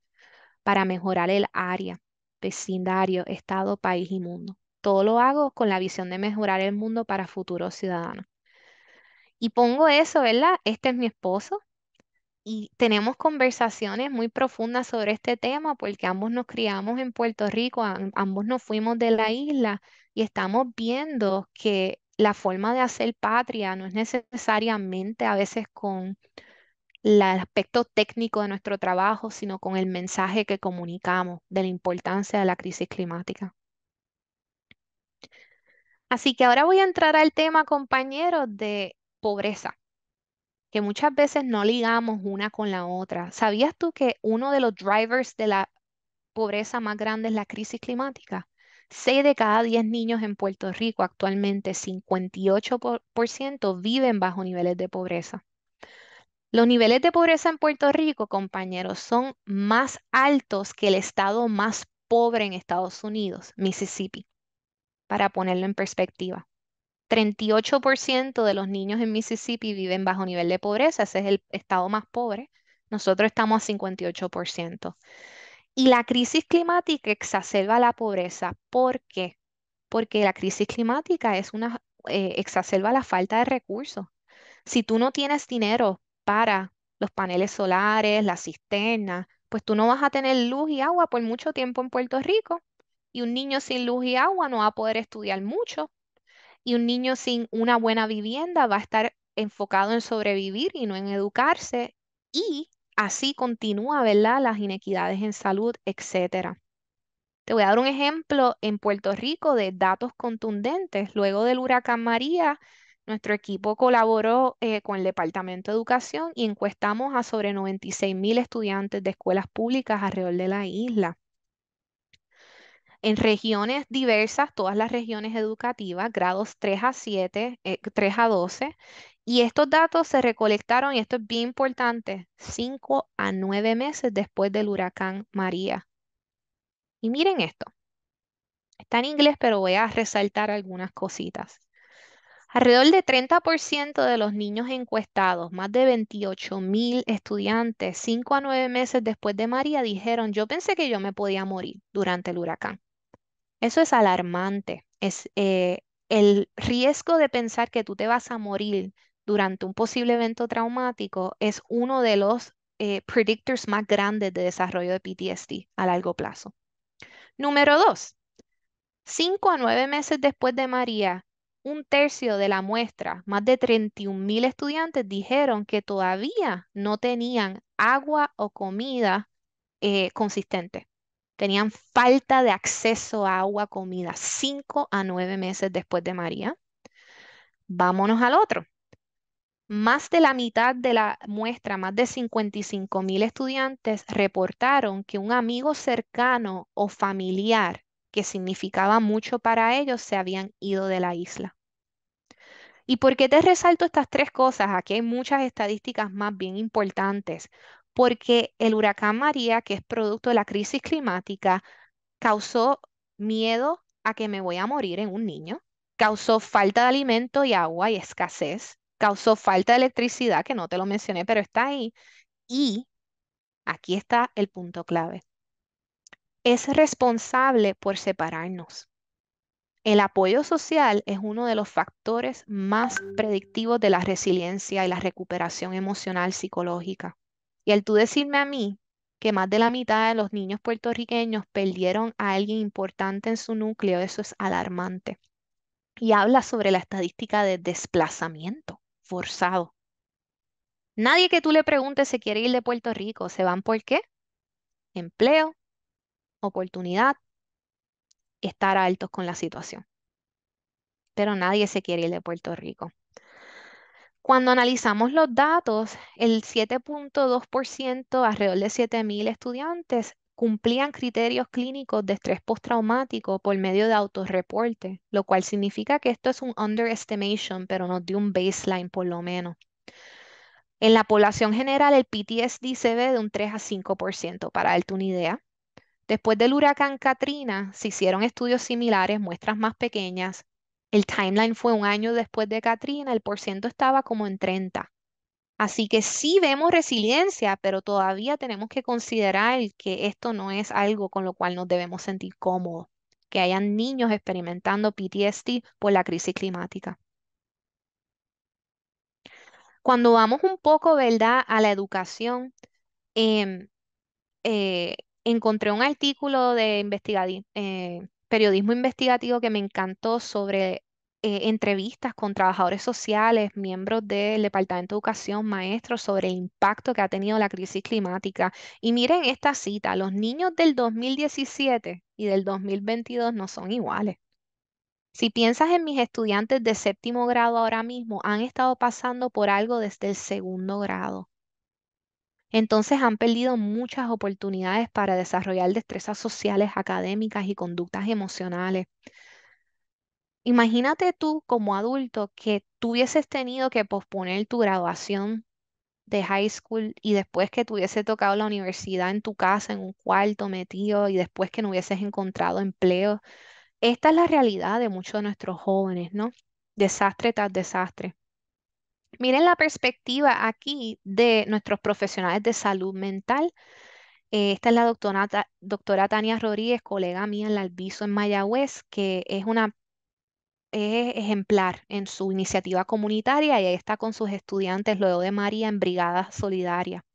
para mejorar el área, vecindario, estado, país y mundo. Todo lo hago con la visión de mejorar el mundo para futuros ciudadanos. Y pongo eso, ¿verdad? Este es mi esposo, y tenemos conversaciones muy profundas sobre este tema porque ambos nos criamos en Puerto Rico, ambos nos fuimos de la isla y estamos viendo que la forma de hacer patria no es necesariamente a veces con el aspecto técnico de nuestro trabajo, sino con el mensaje que comunicamos de la importancia de la crisis climática. Así que ahora voy a entrar al tema, compañeros, de pobreza que muchas veces no ligamos una con la otra. ¿Sabías tú que uno de los drivers de la pobreza más grande es la crisis climática? 6 de cada 10 niños en Puerto Rico actualmente, 58% viven bajo niveles de pobreza. Los niveles de pobreza en Puerto Rico, compañeros, son más altos que el estado más pobre en Estados Unidos, Mississippi, para ponerlo en perspectiva. 38% de los niños en Mississippi viven bajo nivel de pobreza, ese es el estado más pobre. Nosotros estamos a 58%. Y la crisis climática exacerba la pobreza. ¿Por qué? Porque la crisis climática es una, eh, exacerba la falta de recursos. Si tú no tienes dinero para los paneles solares, la cisternas, pues tú no vas a tener luz y agua por mucho tiempo en Puerto Rico. Y un niño sin luz y agua no va a poder estudiar mucho y un niño sin una buena vivienda va a estar enfocado en sobrevivir y no en educarse y así continúa, ¿verdad? Las inequidades en salud, etcétera. Te voy a dar un ejemplo en Puerto Rico de datos contundentes. Luego del huracán María, nuestro equipo colaboró eh, con el Departamento de Educación y encuestamos a sobre 96 mil estudiantes de escuelas públicas alrededor de la isla en regiones diversas, todas las regiones educativas, grados 3 a 7, 3 eh, a 12, y estos datos se recolectaron, y esto es bien importante, 5 a 9 meses después del huracán María. Y miren esto. Está en inglés, pero voy a resaltar algunas cositas. Alrededor de 30% de los niños encuestados, más de 28 mil estudiantes, 5 a 9 meses después de María, dijeron, yo pensé que yo me podía morir durante el huracán. Eso es alarmante. Es eh, el riesgo de pensar que tú te vas a morir durante un posible evento traumático es uno de los eh, predictors más grandes de desarrollo de PTSD a largo plazo. Número dos, cinco a nueve meses después de María, un tercio de la muestra, más de 31 mil estudiantes, dijeron que todavía no tenían agua o comida eh, consistente tenían falta de acceso a agua, comida, cinco a nueve meses después de María. Vámonos al otro. Más de la mitad de la muestra, más de 55 mil estudiantes reportaron que un amigo cercano o familiar que significaba mucho para ellos se habían ido de la isla. ¿Y por qué te resalto estas tres cosas? Aquí hay muchas estadísticas más bien importantes porque el huracán María, que es producto de la crisis climática, causó miedo a que me voy a morir en un niño, causó falta de alimento y agua y escasez, causó falta de electricidad, que no te lo mencioné, pero está ahí, y aquí está el punto clave. Es responsable por separarnos. El apoyo social es uno de los factores más predictivos de la resiliencia y la recuperación emocional psicológica. Y al tú decirme a mí que más de la mitad de los niños puertorriqueños perdieron a alguien importante en su núcleo, eso es alarmante. Y habla sobre la estadística de desplazamiento forzado. Nadie que tú le preguntes se quiere ir de Puerto Rico, ¿se van por qué? Empleo, oportunidad, estar altos con la situación. Pero nadie se quiere ir de Puerto Rico. Cuando analizamos los datos, el 7.2%, alrededor de 7.000 estudiantes, cumplían criterios clínicos de estrés postraumático por medio de autorreporte, lo cual significa que esto es un underestimation, pero nos dio un baseline por lo menos. En la población general, el PTSD se ve de un 3 a 5%, para darte una idea. Después del huracán Katrina, se hicieron estudios similares, muestras más pequeñas, el timeline fue un año después de Katrina, el porcentaje estaba como en 30. Así que sí vemos resiliencia, pero todavía tenemos que considerar que esto no es algo con lo cual nos debemos sentir cómodos, que hayan niños experimentando PTSD por la crisis climática. Cuando vamos un poco, ¿verdad?, a la educación, em, eh, encontré un artículo de investigación. Eh, periodismo investigativo que me encantó sobre eh, entrevistas con trabajadores sociales, miembros del Departamento de Educación, maestros, sobre el impacto que ha tenido la crisis climática. Y miren esta cita, los niños del 2017 y del 2022 no son iguales. Si piensas en mis estudiantes de séptimo grado ahora mismo, han estado pasando por algo desde el segundo grado. Entonces han perdido muchas oportunidades para desarrollar destrezas sociales, académicas y conductas emocionales. Imagínate tú como adulto que tuvieses tenido que posponer tu graduación de high school y después que tuviese tocado la universidad en tu casa, en un cuarto metido y después que no hubieses encontrado empleo. Esta es la realidad de muchos de nuestros jóvenes, ¿no? Desastre tras desastre. Miren la perspectiva aquí de nuestros profesionales de salud mental. Eh, esta es la doctora, Tania Rodríguez, colega mía en la Alviso en Mayagüez, que es una es ejemplar en su iniciativa comunitaria y ahí está con sus estudiantes luego de María en Brigada Solidaria.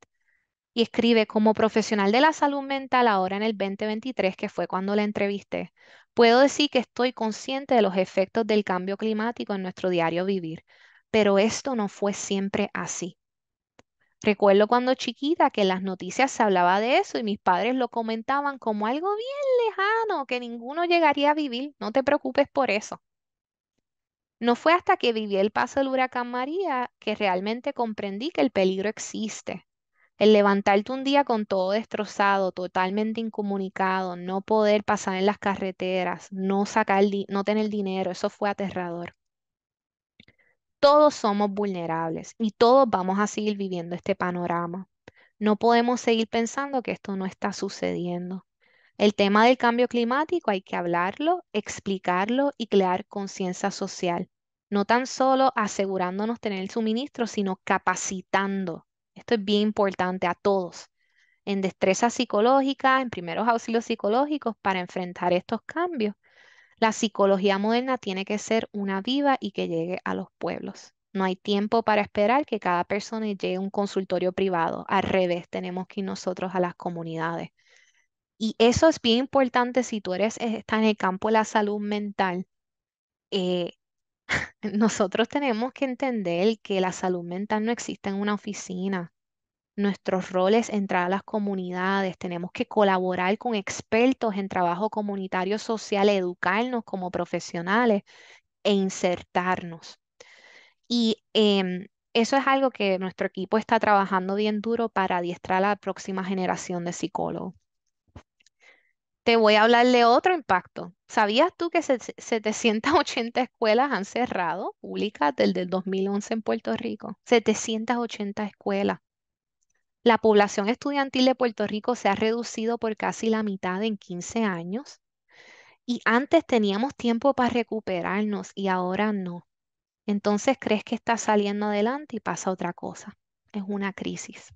Y escribe, como profesional de la salud mental ahora en el 2023, que fue cuando la entrevisté, puedo decir que estoy consciente de los efectos del cambio climático en nuestro diario vivir pero esto no fue siempre así. Recuerdo cuando chiquita que en las noticias se hablaba de eso y mis padres lo comentaban como algo bien lejano que ninguno llegaría a vivir. No te preocupes por eso. No fue hasta que viví el paso del huracán María que realmente comprendí que el peligro existe. El levantarte un día con todo destrozado, totalmente incomunicado, no poder pasar en las carreteras, no sacar, no tener dinero, eso fue aterrador. Todos somos vulnerables y todos vamos a seguir viviendo este panorama. No podemos seguir pensando que esto no está sucediendo. El tema del cambio climático hay que hablarlo, explicarlo y crear conciencia social, no tan solo asegurándonos tener el suministro, sino capacitando. Esto es bien importante a todos, en destreza psicológica, en primeros auxilios psicológicos para enfrentar estos cambios la psicología moderna tiene que ser una viva y que llegue a los pueblos. No hay tiempo para esperar que cada persona llegue a un consultorio privado. Al revés, tenemos que ir nosotros a las comunidades. Y eso es bien importante si tú eres, eh, estás en el campo de la salud mental. Eh, [laughs] nosotros tenemos que entender que la salud mental no existe en una oficina nuestros roles, entrar a las comunidades, tenemos que colaborar con expertos en trabajo comunitario social, educarnos como profesionales e insertarnos. Y em, eso es algo que nuestro equipo está trabajando bien duro para adiestrar a la próxima generación de psicólogos. Te voy a hablar de otro impacto. ¿Sabías tú que 780 escuelas han cerrado, públicas, desde el 2011 en Puerto Rico? 780 escuelas. La población estudiantil de Puerto Rico se ha reducido por casi la mitad en 15 años y antes teníamos tiempo para recuperarnos y ahora no. Entonces crees que está saliendo adelante y pasa otra cosa. Es una crisis.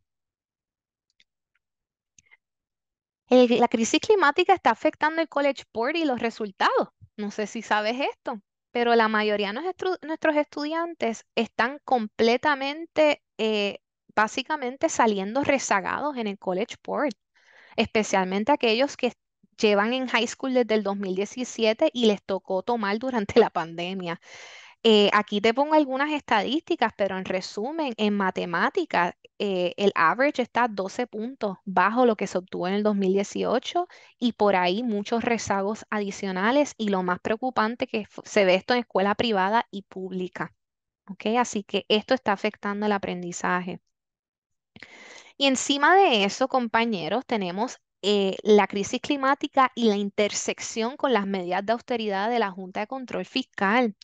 la crisis climática está afectando el College Board y los resultados. No sé si sabes esto, pero la mayoría de nuestros estudiantes están completamente eh, básicamente saliendo rezagados en el College Board, especialmente aquellos que llevan en high school desde el 2017 y les tocó tomar durante [laughs] la pandemia. Eh, aquí te pongo algunas estadísticas, pero en resumen, en matemáticas, eh, el average está 12 puntos bajo lo que se obtuvo en el 2018 y por ahí muchos rezagos adicionales y lo más preocupante que se ve esto en escuela privada y pública. Así que esto está afectando el aprendizaje. Y encima de eso, compañeros, tenemos eh, la crisis climática y la intersección con las medidas de austeridad de la Junta de Control Fiscal.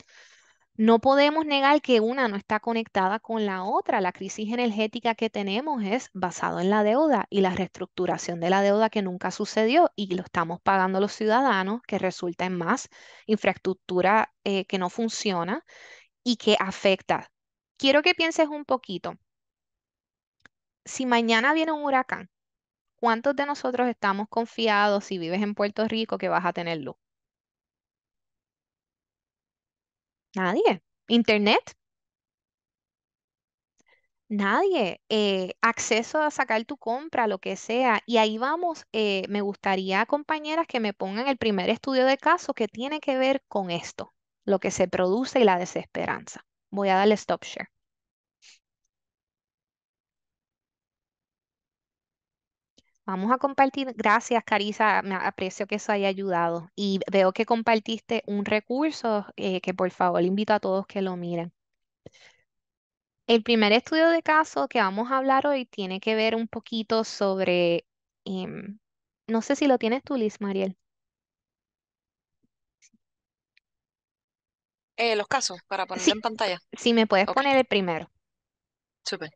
No podemos negar que una no está conectada con la otra. La crisis energética que tenemos es basada en la deuda y la reestructuración de la deuda que nunca sucedió y lo estamos pagando los ciudadanos, que resulta en más infraestructura eh, que no funciona y que afecta. Quiero que pienses un poquito si mañana viene un huracán, ¿cuántos de nosotros estamos confiados si vives en Puerto Rico que vas a tener luz? Nadie. Internet. Nadie. Eh, acceso a sacar tu compra, lo que sea. Y ahí vamos. Eh, me gustaría, compañeras, que me pongan el primer estudio de caso que tiene que ver con esto, lo que se produce y la desesperanza. Voy a darle stop share. Vamos a compartir. Gracias, Carisa. Me aprecio que eso haya ayudado. Y veo que compartiste un recurso eh, que por favor invito a todos que lo miren. El primer estudio de caso que vamos a hablar hoy tiene que ver un poquito sobre, em, no sé si lo tienes tú, Liz Mariel. Eh, los casos, para ponerlo en pantalla. Sí, me puedes poner el primero. Súper.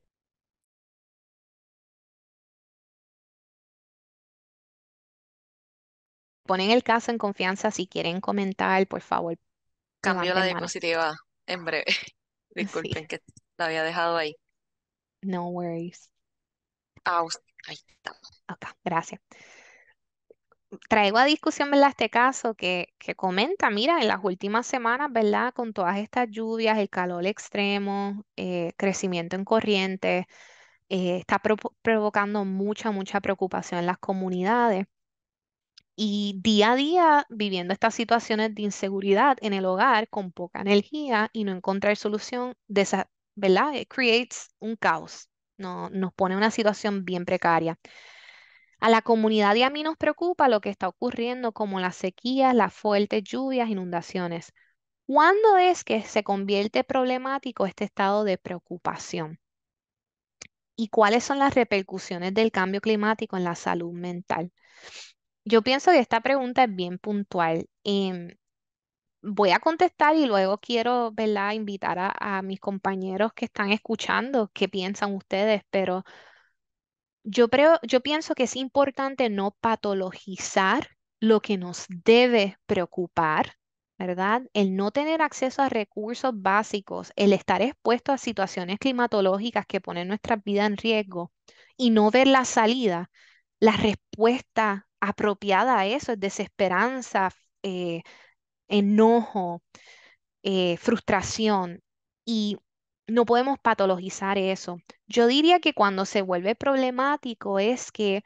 ponen el caso en confianza. Si quieren comentar, por favor, Cambio la diapositiva en breve. [laughs] [laughs] Disculpen que la había dejado ahí. No worries. Ah, ahí está. Acá. gracias. Traigo a discusión, ¿verdad? Este caso que, que comenta, mira, en las últimas semanas, ¿verdad? Con todas estas lluvias, el calor extremo, eh, crecimiento en corrientes, eh, está provocando mucha, mucha preocupación en las comunidades y día a día viviendo estas situaciones de inseguridad en el hogar con poca energía y no encontrar solución de ¿verdad? It creates un caos, no, nos pone una situación bien precaria. A la comunidad y a mí nos preocupa lo que está ocurriendo como las sequías, las fuertes lluvias, inundaciones. ¿Cuándo es que se convierte problemático este estado de preocupación? ¿Y cuáles son las repercusiones del cambio climático en la salud mental? Yo pienso que esta pregunta es bien puntual. Em, voy a contestar y luego quiero, invitar a, mis compañeros que están escuchando, qué piensan ustedes, pero yo yo pienso que es importante no patologizar lo que nos debe preocupar, ¿verdad? El no tener acceso a recursos básicos, el estar expuesto a situaciones climatológicas que ponen nuestra vida en riesgo y no ver la salida, la respuesta apropiada a eso, es desesperanza, eh, enojo, eh, frustración y no podemos patologizar eso. Yo diría que cuando se vuelve problemático es que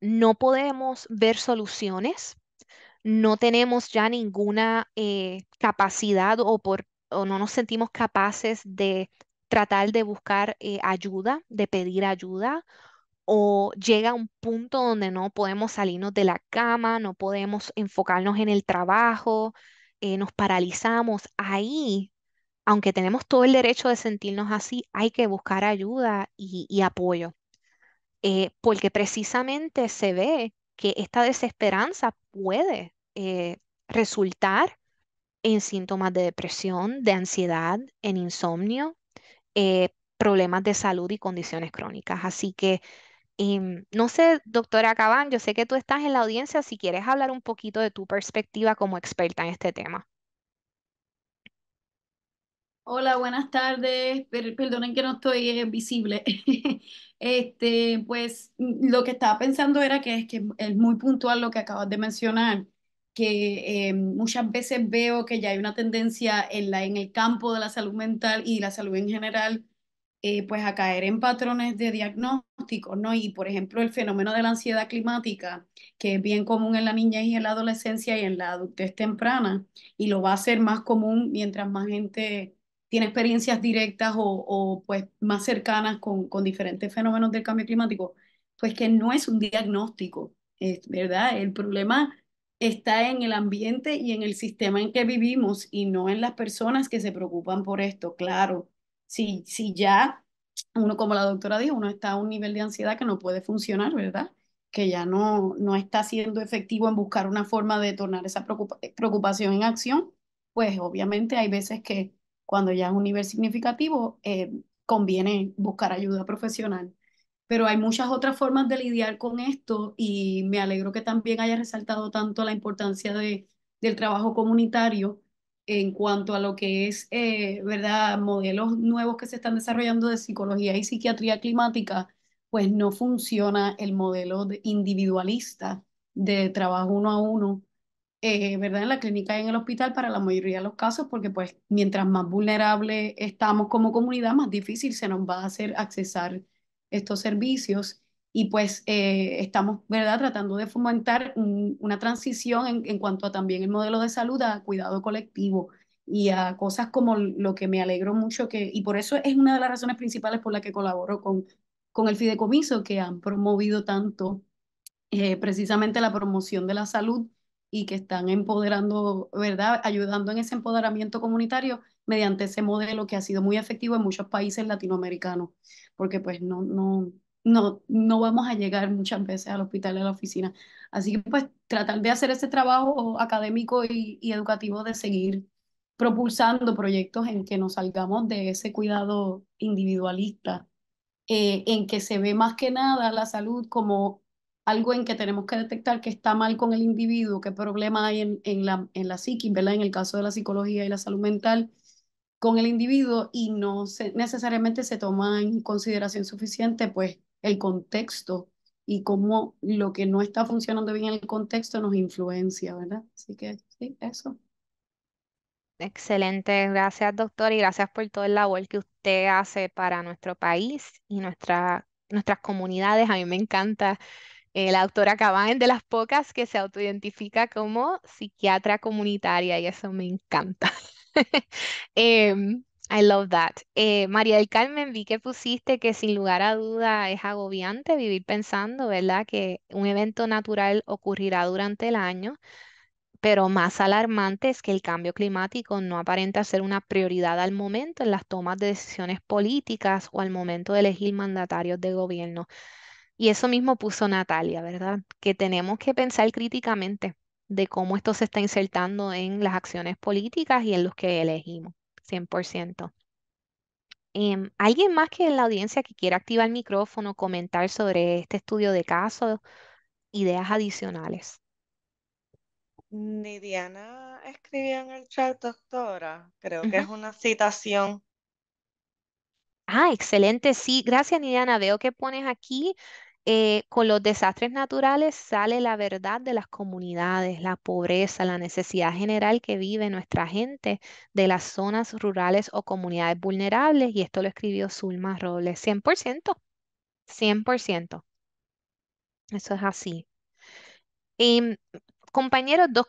no podemos ver soluciones, no tenemos ya ninguna eh, capacidad o, o, no nos sentimos capaces de tratar de buscar ayuda, de pedir ayuda o llega a un punto donde no podemos salirnos de la cama, no podemos enfocarnos en el trabajo, eh, nos paralizamos, ahí, aunque tenemos todo el derecho de sentirnos así, hay que buscar ayuda y, apoyo, eh, porque precisamente se ve que esta desesperanza puede eh, resultar en síntomas de depresión, de ansiedad, en insomnio, problemas de salud y condiciones crónicas. Así que Em, no sé, doctora Cabán, yo sé que tú estás en la audiencia, si quieres hablar un poquito de tu perspectiva como experta en este tema. Hola, buenas tardes. perdonen que no estoy eh, visible. [laughs] este, pues mm, lo que estaba pensando era que es, que es muy puntual lo que acabas de mencionar, que em, muchas veces veo que ya hay una tendencia en, la, en el campo de la salud mental y la salud en general eh, pues a caer en patrones de diagnóstico, ¿no? Y por ejemplo, el fenómeno de la ansiedad climática, que es bien común en la niñez y en la adolescencia y en la adultez temprana, y lo va a ser más común mientras más gente tiene experiencias directas o, pues más cercanas con, con, diferentes fenómenos del cambio climático, pues que no es un diagnóstico, es, ¿verdad? El problema está en el ambiente y en el sistema en que vivimos y no en las personas que se preocupan por esto, claro si, ya uno, como la doctora dijo, uno está a un nivel de ansiedad que no puede funcionar, ¿verdad? Que ya no, no está siendo efectivo en buscar una forma de tornar esa eh, preocupación en acción, pues obviamente hay veces que cuando ya es un nivel significativo, eh, conviene buscar ayuda profesional. Pero hay muchas otras formas de lidiar con esto y me alegro que también haya resaltado tanto la importancia de, del trabajo comunitario en cuanto a lo que es, eh, ¿verdad?, modelos nuevos que se están desarrollando de psicología y psiquiatría climática, pues no funciona el modelo individualista de trabajo uno a uno, eh, ¿verdad?, en la clínica y en el hospital para la mayoría de los casos, porque pues mientras más vulnerable estamos como comunidad, más difícil se nos va a hacer accesar estos servicios y pues eh, estamos, ¿verdad?, tratando de fomentar una transición en, cuanto a también el modelo de salud a cuidado colectivo y a cosas como lo que me alegro mucho que, y por eso es una de las razones principales por las que colaboro con, con el fideicomiso, que han promovido tanto eh, precisamente la promoción de la salud y que están empoderando, ¿verdad?, ayudando en ese empoderamiento comunitario mediante ese modelo que ha sido muy efectivo en muchos países latinoamericanos, porque pues no, no, no, no vamos a llegar muchas veces al hospital, a la oficina. Así que pues tratar de hacer ese trabajo académico y, educativo de seguir propulsando proyectos en que nos salgamos de ese cuidado individualista, eh, en que se ve más que nada la salud como algo en que tenemos que detectar que está mal con el individuo, qué problema hay en, la, en la En el caso de la psicología y la salud mental con el individuo y no necesariamente se toma en consideración suficiente, pues, el contexto y cómo lo que no está funcionando bien en el contexto nos influencia, ¿verdad? Así que sí, eso. Excelente, gracias doctor y gracias por todo el labor que usted hace para nuestro país y nuestra, nuestras comunidades. A mí me encanta eh, la doctora Cabán de las pocas que se autoidentifica como psiquiatra comunitaria y eso me encanta. [laughs] Em, I love that. Eh, María del Carmen, vi que pusiste que sin lugar a duda es agobiante vivir pensando, ¿verdad? Que un evento natural ocurrirá durante el año, pero más alarmante es que el cambio climático no aparenta ser una prioridad al momento en las tomas de decisiones políticas o al momento de elegir mandatarios de gobierno. Y eso mismo puso Natalia, ¿verdad? Que tenemos que pensar críticamente de cómo esto se está insertando en las acciones políticas y en los que elegimos. 100%. Em, ¿alguien más que en la audiencia que quiera activar el micrófono, comentar sobre este estudio de caso, ideas adicionales? Nidiana escribió en el chat, doctora. Creo que es una citación. Ah, excelente. Sí, gracias, Nidiana. Veo que pones aquí eh, con los desastres naturales sale la verdad de las comunidades, la pobreza, la necesidad general que vive nuestra gente de las zonas rurales o comunidades vulnerables. Y esto lo escribió Zulma Robles. 100%. 100%. Eso es así. Em, compañeros, dos,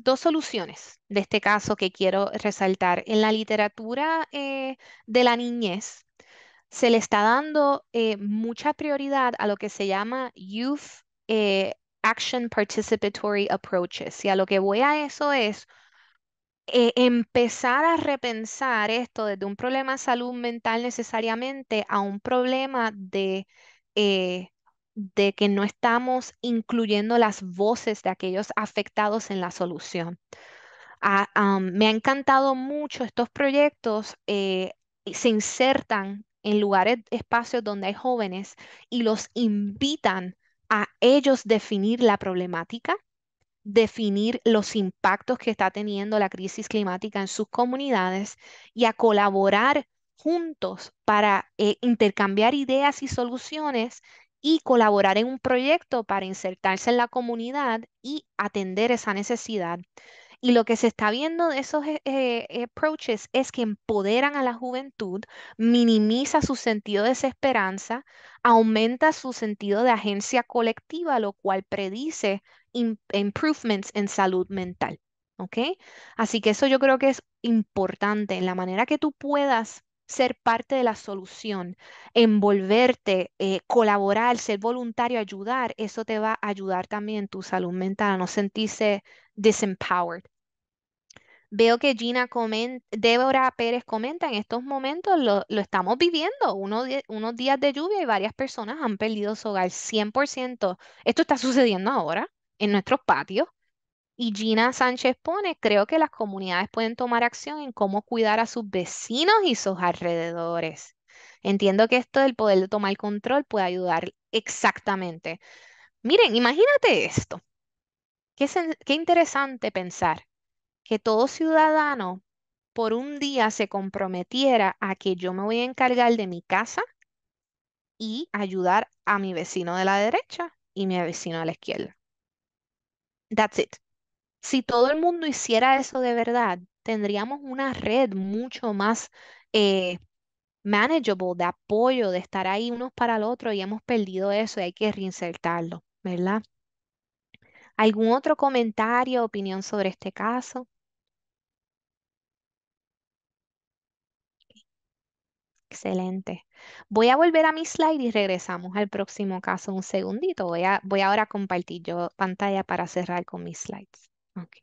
dos, soluciones de este caso que quiero resaltar. En la literatura eh, de la niñez, se le está dando eh, mucha prioridad a lo que se llama Youth eh, Action Participatory Approaches. Y a lo que voy a eso es eh, empezar a repensar esto desde un problema de salud mental necesariamente a un problema de de que no estamos incluyendo las voces de aquellos afectados en la solución. Ah, me ha encantado mucho estos proyectos, se insertan en lugares, espacios donde hay jóvenes y los invitan a ellos definir la problemática, definir los impactos que está teniendo la crisis climática en sus comunidades y a colaborar juntos para eh, intercambiar ideas y soluciones y colaborar en un proyecto para insertarse en la comunidad y atender esa necesidad. Y lo que se está viendo de esos eh, eh, eh, approaches es que empoderan a la juventud, minimiza su sentido de desesperanza, aumenta su sentido de agencia colectiva, lo cual predice improvements en salud mental. Así que eso yo creo que es importante en la manera que tú puedas ser parte de la solución, envolverte, colaborar, ser voluntario, ayudar, eso te va a ayudar también en tu salud mental no sentirse disempowered Veo que Gina comenta, Débora Pérez comenta, en estos momentos lo, estamos viviendo, unos, unos días de lluvia y varias personas han perdido su hogar, 100%. Esto está sucediendo ahora en nuestros patios. Y Gina Sánchez pone, creo que las comunidades pueden tomar acción en cómo cuidar a sus vecinos y sus alrededores. Entiendo que esto del poder de tomar control puede ayudar exactamente. Miren, imagínate esto. Qué, qué interesante pensar que todo ciudadano por un día se comprometiera a que yo me voy a encargar de mi casa y ayudar a mi vecino de la derecha y mi vecino de la izquierda. That's it. Si todo el mundo hiciera eso de verdad, tendríamos una red mucho más eh, manageable de apoyo, de estar ahí unos para el otro y hemos perdido eso y hay que reinsertarlo, ¿verdad? ¿Algún otro comentario, opinión sobre este caso? Excelente. Voy a volver a mis slide y regresamos al próximo caso un segundito. Voy, a, voy ahora a compartir yo pantalla para cerrar con mis slides. Okay.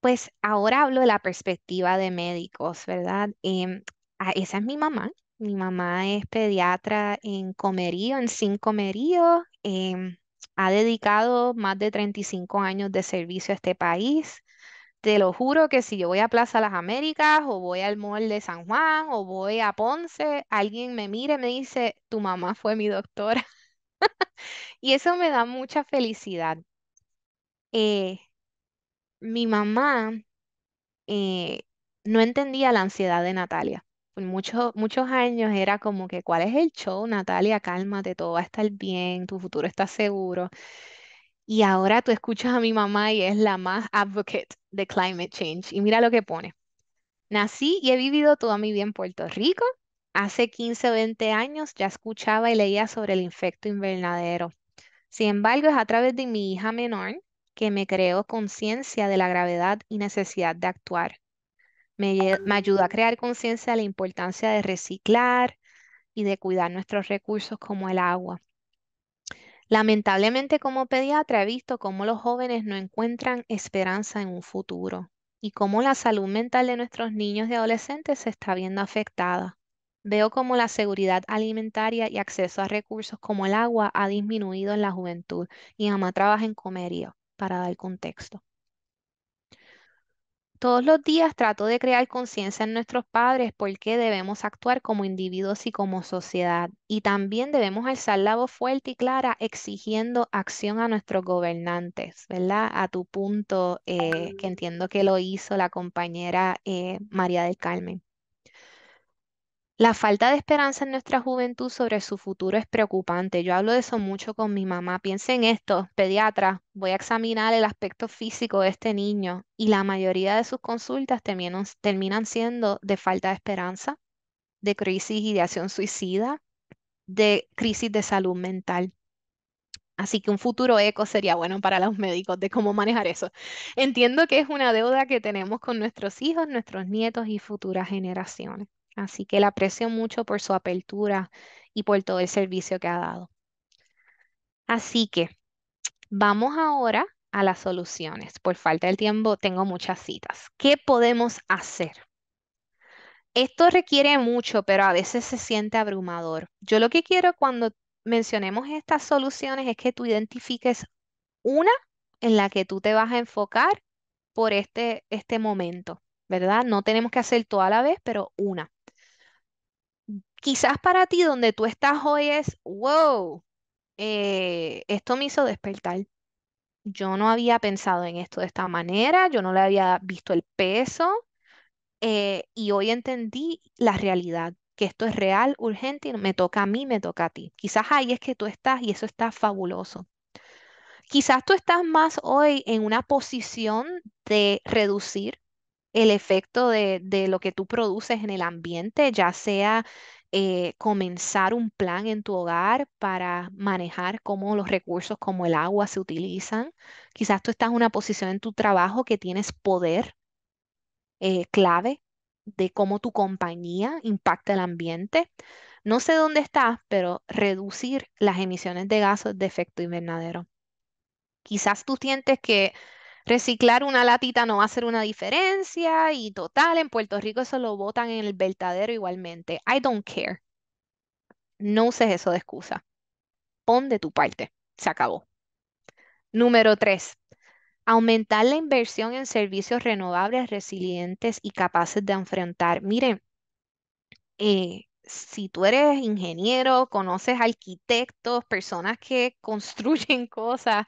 Pues ahora hablo de la perspectiva de médicos, ¿verdad? Em, ah, esa es mi mamá. Mi mamá es pediatra en Comerío, en Sin Comerío. Em, ha dedicado más de 35 años de servicio a este país te lo juro que si yo voy a Plaza Las Américas o voy al Mall de San Juan o voy a Ponce, alguien me mire y me dice, tu mamá fue mi doctora. [laughs] y eso me da mucha felicidad. Eh, mi mamá eh, no entendía la ansiedad de Natalia. Por muchos, muchos años era como que, ¿cuál es el show, Natalia? Cálmate, todo va a estar bien, tu futuro está seguro. Y ahora tú escuchas a mi mamá y es la más advocate de climate change. Y mira lo que pone. Nací y he vivido toda mi vida en Puerto Rico. Hace 15 o 20 años ya escuchaba y leía sobre el infecto invernadero. Sin embargo, es a través de mi hija menor que me creó conciencia de la gravedad y necesidad de actuar. Me, me ayudó a crear conciencia de la importancia de reciclar y de cuidar nuestros recursos como el agua. Lamentablemente como pediatra he visto cómo los jóvenes no encuentran esperanza en un futuro y cómo la salud mental de nuestros niños y adolescentes se está viendo afectada. Veo cómo la seguridad alimentaria y acceso a recursos como el agua ha disminuido en la juventud y jamás trabaja en comerío, para dar contexto. Todos los días trato de crear conciencia en nuestros padres porque debemos actuar como individuos y como sociedad. Y también debemos alzar la voz fuerte y clara exigiendo acción a nuestros gobernantes, ¿verdad? A tu punto, eh, que entiendo que lo hizo la compañera eh, María del Carmen. La falta de esperanza en nuestra juventud sobre su futuro es preocupante. Yo hablo de eso mucho con mi mamá. Piensen en esto, pediatra, voy a examinar el aspecto físico de este niño y la mayoría de sus consultas terminan siendo de falta de esperanza, de crisis y de acción suicida, de crisis de salud mental. Así que un futuro eco sería bueno para los médicos de cómo manejar eso. Entiendo que es una deuda que tenemos con nuestros hijos, nuestros nietos y futuras generaciones. Así que la aprecio mucho por su apertura y por todo el servicio que ha dado. Así que vamos ahora a las soluciones. Por falta de tiempo tengo muchas citas. ¿Qué podemos hacer? Esto requiere mucho, pero a veces se siente abrumador. Yo lo que quiero cuando mencionemos estas soluciones es que tú identifiques una en la que tú te vas a enfocar por este, este momento, ¿verdad? No tenemos que hacer a la vez, pero una quizás para ti donde tú estás hoy es, wow, eh, esto me hizo despertar. Yo no había pensado en esto de esta manera, yo no le había visto el peso eh, y hoy entendí la realidad, que esto es real, urgente y me toca a mí, me toca a ti. Quizás ahí es que tú estás y eso está fabuloso. Quizás tú estás más hoy en una posición de reducir el efecto de, lo que tú produces en el ambiente, ya sea eh, comenzar un plan en tu hogar para manejar cómo los recursos como el agua se utilizan. Quizás tú estás en una posición en tu trabajo que tienes poder eh, clave de cómo tu compañía impacta el ambiente. No sé dónde estás, pero reducir las emisiones de gases de efecto invernadero. Quizás tú sientes que reciclar una latita no va a hacer una diferencia y total, en Puerto Rico eso lo botan en el vertadero igualmente. I don't care. No uses eso de excusa. Pon de tu parte. Se acabó. Número tres, aumentar la inversión en servicios renovables, resilientes y capaces de enfrentar. Miren, eh, si tú eres ingeniero, conoces arquitectos, personas que [laughs] construyen cosas,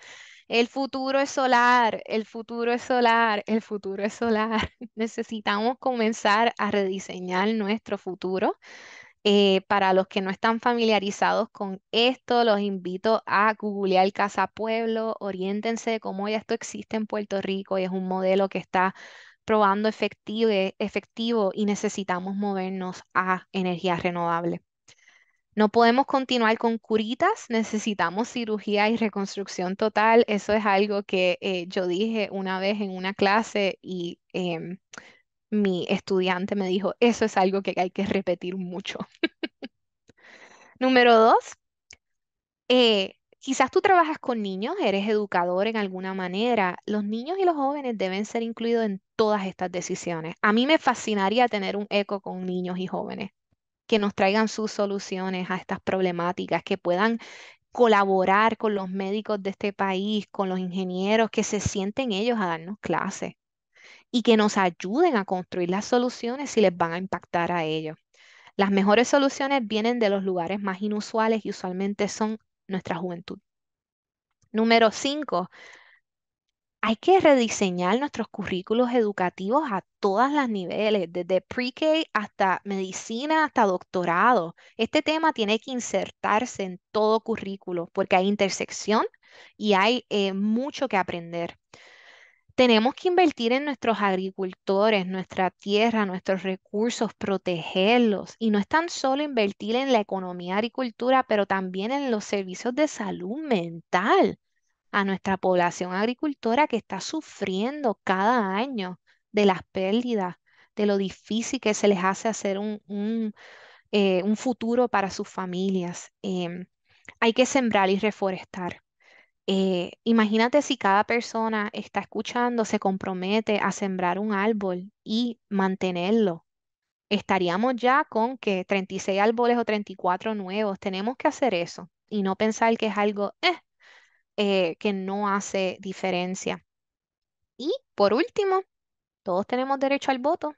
el futuro es solar, el futuro es solar, el futuro es solar. [laughs] Necesitamos comenzar a rediseñar nuestro futuro. Eh, para los que no están familiarizados con esto, los invito a googlear Casa Pueblo, oriéntense de cómo ya esto existe en Puerto Rico y es un modelo que está probando efectivo, efectivo y necesitamos movernos a energías renovables. No podemos continuar con curitas, necesitamos cirugía y reconstrucción total. Eso es algo que eh, yo dije una vez en una clase y em, mi estudiante me dijo, eso es algo que hay que repetir mucho. [laughs] Número dos, eh, quizás tú trabajas con niños, eres educador en alguna manera. Los niños y los jóvenes deben ser incluidos en todas estas decisiones. A mí me fascinaría tener un eco con niños y jóvenes que nos traigan sus soluciones a estas problemáticas, que puedan colaborar con los médicos de este país, con los ingenieros, que se sienten ellos a darnos clases y que nos ayuden a construir las soluciones si les van a impactar a ellos. Las mejores soluciones vienen de los lugares más inusuales y usualmente son nuestra juventud. Número cinco, hay que rediseñar nuestros currículos educativos a todos los niveles, desde pre-K hasta medicina, hasta doctorado. Este tema tiene que insertarse en todo currículo porque hay intersección y hay eh, mucho que aprender. Tenemos que invertir en nuestros agricultores, nuestra tierra, nuestros recursos, protegerlos. Y no es tan solo invertir en la economía agricultura, pero también en los servicios de salud mental a nuestra población agricultora que está sufriendo cada año de las pérdidas, de lo difícil que se les hace hacer un, eh, futuro para sus familias. Em, hay que sembrar y reforestar. Eh, imagínate si cada persona está escuchando, se compromete a sembrar un árbol y mantenerlo. Estaríamos ya con que 36 árboles o 34 nuevos. Tenemos que hacer eso y no pensar que es algo, eh, eh, que no hace diferencia. Y por último, todos tenemos derecho al voto.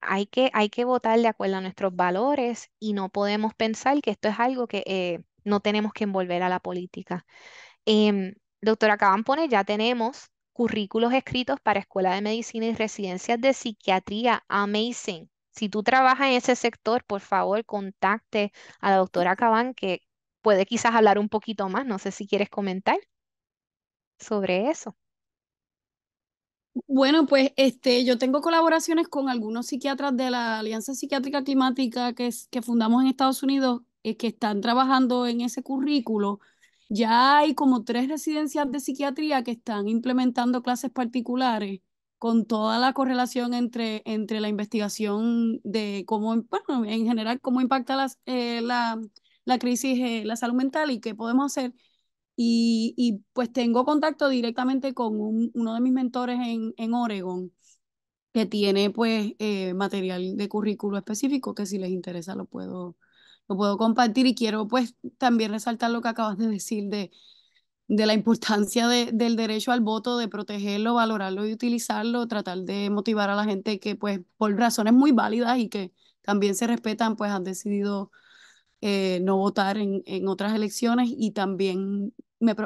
Hay que, hay que votar de acuerdo a nuestros valores y no podemos pensar que esto es algo que eh, no tenemos que envolver a la política. Eh, doctora Caban pone, ya tenemos currículos escritos para Escuela de Medicina y Residencias de Psiquiatría. Amazing. Si tú trabajas en ese sector, por favor, contacte a la doctora Caban, que puede quizás hablar un poquito más. No sé si quieres comentar sobre eso. Bueno, pues este, yo tengo colaboraciones con algunos psiquiatras de la Alianza Psiquiátrica Climática que, es, que fundamos en Estados Unidos, eh, que están trabajando en ese currículo. Ya hay como tres residencias de psiquiatría que están implementando clases particulares con toda la correlación entre, entre la investigación de cómo, bueno, en general, cómo impacta las, eh, la, la crisis, de eh, la salud mental y qué podemos hacer. Y, y pues tengo contacto directamente con uno de mis mentores en, en Oregon, que tiene pues eh, material de currículo específico que si les interesa lo puedo, lo puedo compartir y quiero pues también resaltar lo que acabas de decir de, de la importancia de, del derecho al voto, de protegerlo, valorarlo y utilizarlo, tratar de motivar a la gente que pues por razones muy válidas y que también se respetan pues han decidido eh, no votar en, otras elecciones y también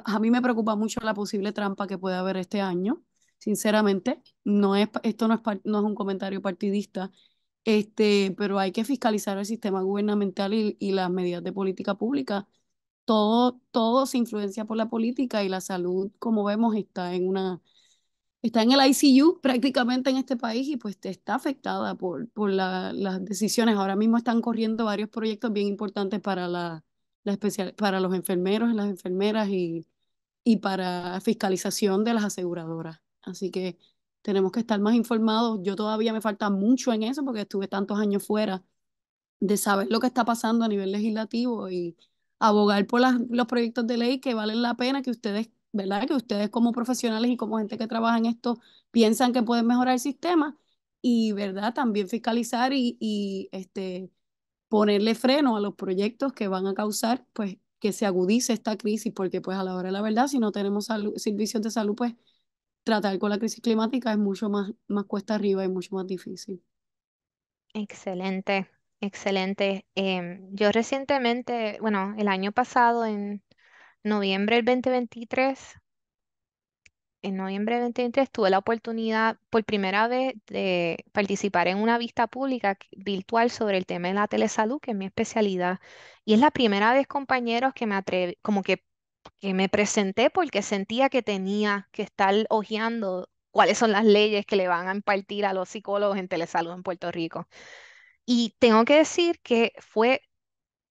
a mí me preocupa mucho la posible trampa que puede haber este año, sinceramente. No es, esto no es, no es un comentario partidista, este, pero hay que fiscalizar el sistema gubernamental y, las medidas de política pública. Todo, todo se influencia por la política y la salud, como vemos, está en una está en el ICU prácticamente en este país y pues está afectada por, por las decisiones. Ahora mismo están corriendo varios proyectos bien importantes para, la, la especial, para los enfermeros, y las enfermeras y, y para fiscalización de las aseguradoras. Así que tenemos que estar más informados. Yo todavía me falta mucho en eso porque estuve tantos años fuera de saber lo que está pasando a nivel legislativo y abogar por las, los proyectos de ley que valen la pena que ustedes ¿verdad? Que ustedes como profesionales y como gente que trabaja en esto piensan que pueden mejorar el sistema y, ¿verdad? También fiscalizar y, este, ponerle freno a los proyectos que van a causar, pues, que se agudice esta crisis, porque pues a la hora de la verdad, si no tenemos servicios de salud, pues tratar con la crisis climática es mucho más, más cuesta arriba y mucho más difícil. Excelente, excelente. Em, yo recientemente, bueno, el año pasado en noviembre del 2023, en noviembre del 2023 tuve la oportunidad por primera vez de participar en una vista pública virtual sobre el tema de la telesalud, que es mi especialidad. Y es la primera vez, compañeros, que me como que, que me presenté porque sentía que tenía que estar hojeando cuáles son las leyes que le van a impartir a los psicólogos en telesalud en Puerto Rico. Y tengo que decir que fue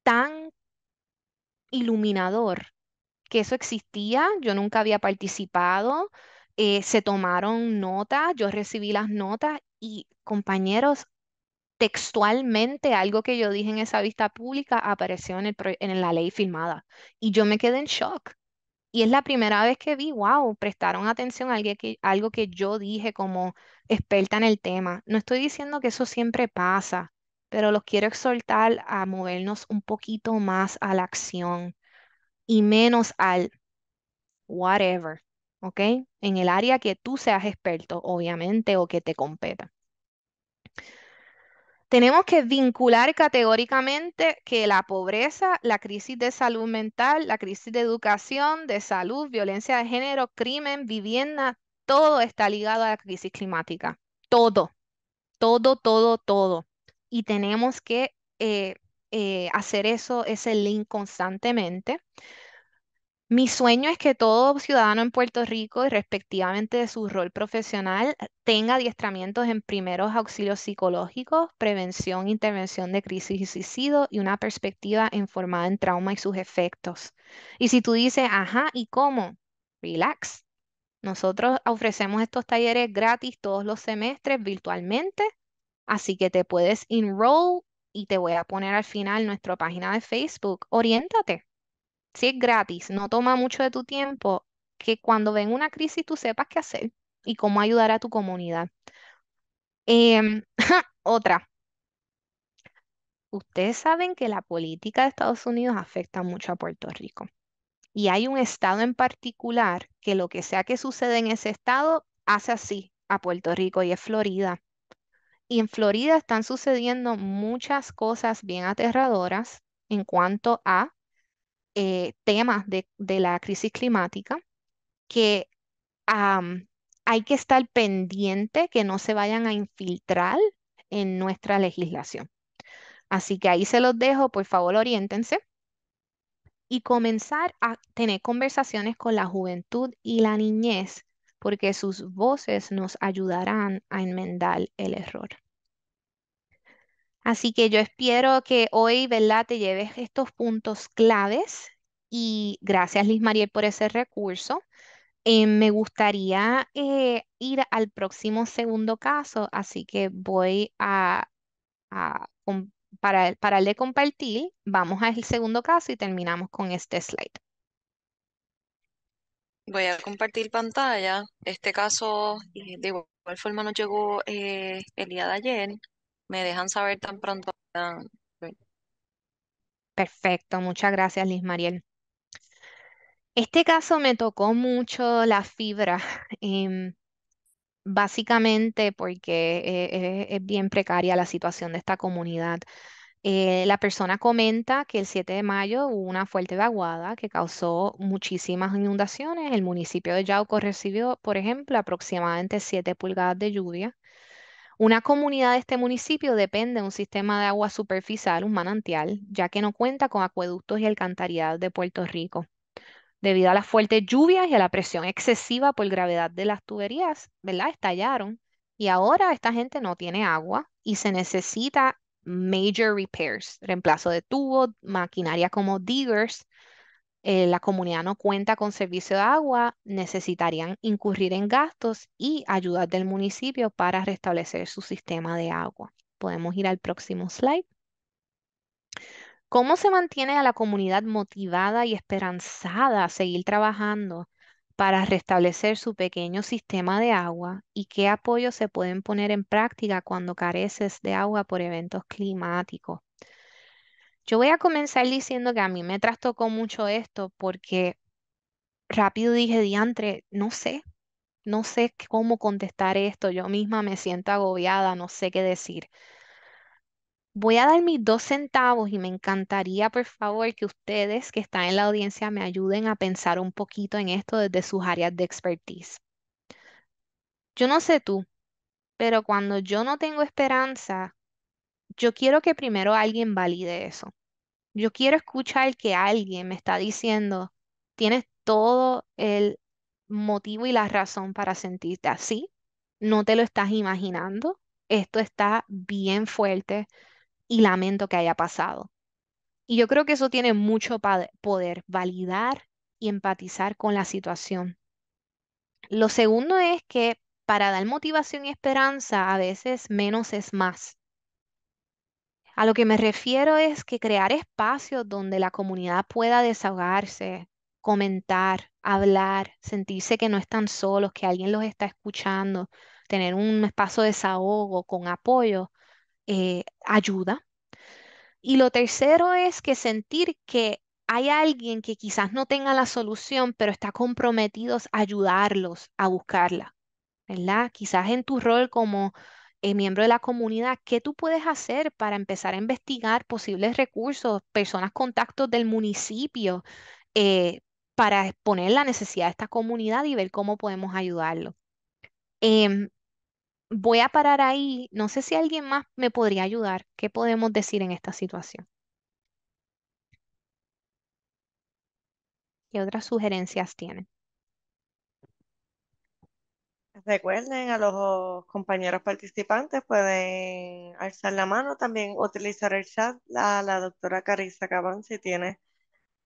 tan iluminador que eso existía, yo nunca había participado, eh, se tomaron notas, yo recibí las notas y compañeros, textualmente algo que yo dije en esa vista pública apareció en, la ley firmada y yo me quedé en shock. Y es la primera vez que vi, wow, prestaron atención a algo que, algo que yo dije como experta en el tema. No estoy diciendo que eso siempre pasa, pero los quiero exhortar a movernos un poquito más a la acción y menos al whatever, ¿ok? En el área que tú seas experto, obviamente, o que te competa. Tenemos que vincular categóricamente que la pobreza, la crisis de salud mental, la crisis de educación, de salud, violencia de género, crimen, vivienda, todo está ligado a la crisis climática. Todo, todo, todo, todo. Y tenemos que eh, eh, hacer eso, ese link constantemente. Mi sueño es que todo ciudadano en Puerto Rico, y respectivamente de su rol profesional, tenga adiestramientos en primeros auxilios psicológicos, prevención, intervención de crisis y suicidio y una perspectiva informada en trauma y sus efectos. Y si tú dices, ajá, ¿y cómo? Relax. Nosotros ofrecemos estos talleres gratis todos los semestres virtualmente, así que te puedes enroll y te voy a poner al final nuestra página de Facebook. Oriéntate si es gratis, no toma mucho de tu tiempo, que cuando ven una crisis tú sepas qué hacer y cómo ayudar a tu comunidad. Em, [laughs] otra. Ustedes saben que la política de Estados Unidos afecta mucho a Puerto Rico. Y hay un estado en particular que lo que sea que sucede en ese estado hace así a Puerto Rico y es Florida. Y en Florida están sucediendo muchas cosas bien aterradoras en cuanto a eh, temas de, la crisis climática que hay que estar pendiente que no se vayan a infiltrar en nuestra legislación. Así que ahí se los dejo, por favor, oriéntense y comenzar a tener conversaciones con la juventud y la niñez, porque sus voces nos ayudarán a enmendar el error. Así que yo espero que hoy, ¿verdad?, te lleves estos puntos claves y gracias Liz Mariel por ese recurso. Eh, me gustaría eh, ir al próximo segundo caso, así que voy a, para, para de compartir, vamos al segundo caso y terminamos con este slide. Voy a compartir pantalla. Este caso, eh, de igual forma, nos llegó el día de ayer. Me dejan saber tan pronto. Perfecto, muchas gracias, Liz Mariel. Este caso me tocó mucho la fibra, [laughs] em, básicamente porque eh, es, bien precaria la situación de esta comunidad. Eh, la persona comenta que el 7 de mayo hubo una fuerte vaguada que causó muchísimas inundaciones. El municipio de Yauco recibió, por ejemplo, aproximadamente 7 pulgadas de lluvia. Una comunidad de este municipio depende de un sistema de agua superficial, un manantial, ya que no cuenta con acueductos y alcantarillado de Puerto Rico. Debido a las fuertes lluvias y a la presión excesiva por gravedad de las tuberías, ¿verdad? Estallaron y ahora esta gente no tiene agua y se necesita major repairs, reemplazo de tubos, maquinaria como diggers eh, la comunidad no cuenta con servicio de agua, necesitarían incurrir en gastos y ayuda del municipio para restablecer su sistema de agua. Podemos ir al próximo slide. ¿Cómo se mantiene a la comunidad motivada y esperanzada a seguir trabajando para restablecer su pequeño sistema de agua y qué apoyos se pueden poner en práctica cuando careces de agua por eventos climáticos? Yo voy a comenzar diciendo que a mí me trastocó mucho esto porque rápido dije, diantre, no sé, no sé cómo contestar esto, yo misma me siento agobiada, no sé qué decir. Voy a dar mis dos centavos y me encantaría, por favor, que ustedes que están en la audiencia me ayuden a pensar un poquito en esto desde sus áreas de expertise. Yo no sé tú, pero cuando yo no tengo esperanza, yo quiero que primero alguien valide eso. Yo quiero escuchar que alguien me está diciendo, tienes todo el motivo y la razón para sentirte así, no te lo estás imaginando, esto está bien fuerte y lamento que haya pasado. Y yo creo que eso tiene mucho poder, validar y empatizar con la situación. Lo segundo es que para dar motivación y esperanza, a veces menos es más. A lo que me refiero es que crear espacios donde la comunidad pueda desahogarse, comentar, hablar, sentirse que no están solos, que alguien los está escuchando, tener un espacio de desahogo con apoyo, eh, ayuda. Y lo tercero es que sentir que hay alguien que quizás no tenga la solución, pero está comprometido a ayudarlos a buscarla, Quizás en tu rol como eh, miembro de la comunidad, ¿qué tú puedes hacer para empezar a investigar posibles recursos, personas, contactos del municipio, eh, para exponer la necesidad de esta comunidad y ver cómo podemos ayudarlo? Em, voy a parar ahí. No sé si alguien más me podría ayudar. ¿Qué podemos decir en esta situación? ¿Qué otras sugerencias tienen? Recuerden a los compañeros participantes, pueden alzar la mano, también utilizar el chat a la doctora Carissa Cabán si tiene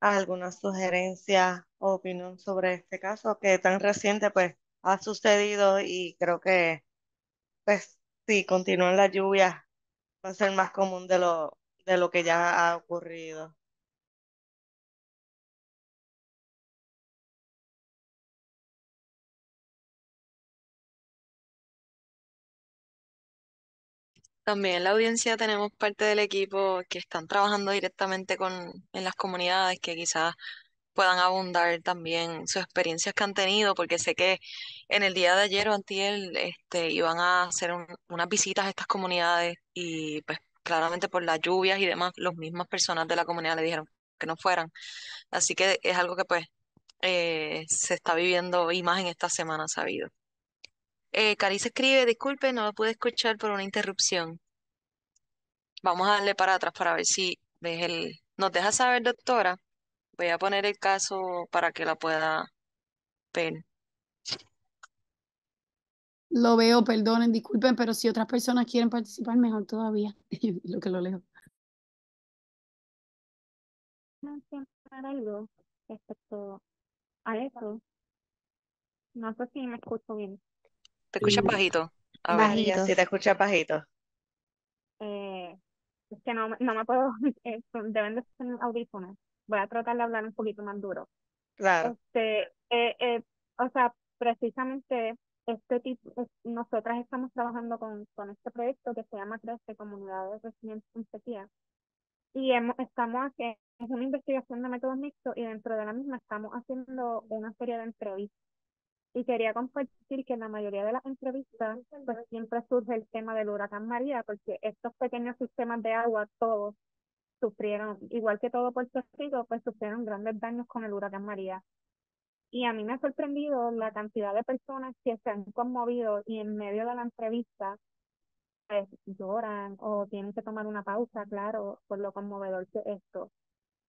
alguna sugerencia o opinión sobre este caso que tan reciente pues ha sucedido y creo que pues si continúan las lluvias va a ser más común de lo, de lo que ya ha ocurrido. También en la audiencia tenemos parte del equipo que están trabajando directamente con, en las comunidades, que quizás puedan abundar también sus experiencias que han tenido, porque sé que en el día de ayer o Antiel este, iban a hacer unas visitas a estas comunidades y pues claramente por las lluvias y demás, los mismas personas de la comunidad le dijeron que no fueran. Así que es algo que pues eh, se está viviendo y más en esta semana sabido. Eh, Carice escribe, disculpe, no lo pude escuchar por una interrupción. Vamos a darle para atrás para ver si ves el... Nos deja saber, doctora. Voy a poner el caso para que la pueda ver. Lo veo, perdonen, disculpen, pero si otras personas quieren participar, mejor todavía. [laughs] lo que lo leo. algo respecto a eso. No sé si me escucho bien. ¿Te escuchas bajito? A si te escuchas bajito. Eh, es que no, no me puedo, [laughs] eh, deben de ser audífonos. Voy a tratar de hablar un poquito más duro. Claro. Este, eh, o sea, precisamente este tipo, nosotras estamos trabajando con, con este proyecto que se llama Crece Comunidades Residentes en Sequía. Y hemos, estamos haciendo, es una investigación de métodos mixtos y dentro de la misma estamos haciendo una serie de entrevistas y quería compartir que en la mayoría de las entrevistas pues siempre surge el tema del huracán María, porque estos pequeños sistemas de agua, todos sufrieron, igual que todo Puerto Rico, pues sufrieron grandes daños con el huracán María. Y a mí me ha sorprendido la cantidad de personas que se han conmovido y en medio de la entrevista pues lloran o tienen que tomar una pausa, claro, por lo conmovedor que es esto.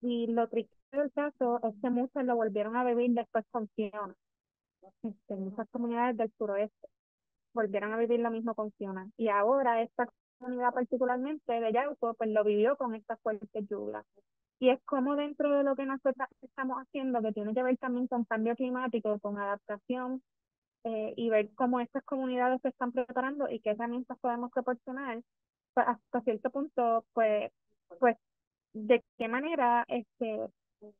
Y lo triste del caso es que muchos lo volvieron a vivir después con Fiona en muchas comunidades del suroeste volvieron a vivir lo mismo con Fiona. Y ahora esta comunidad particularmente de Yauco, pues lo vivió con estas fuertes lluvias. Y es como dentro de lo que nosotros estamos haciendo, que tiene que ver también con cambio climático, con adaptación, eh, y ver cómo estas comunidades se están preparando y qué herramientas podemos proporcionar, pues, hasta cierto punto, pues, pues de qué manera este,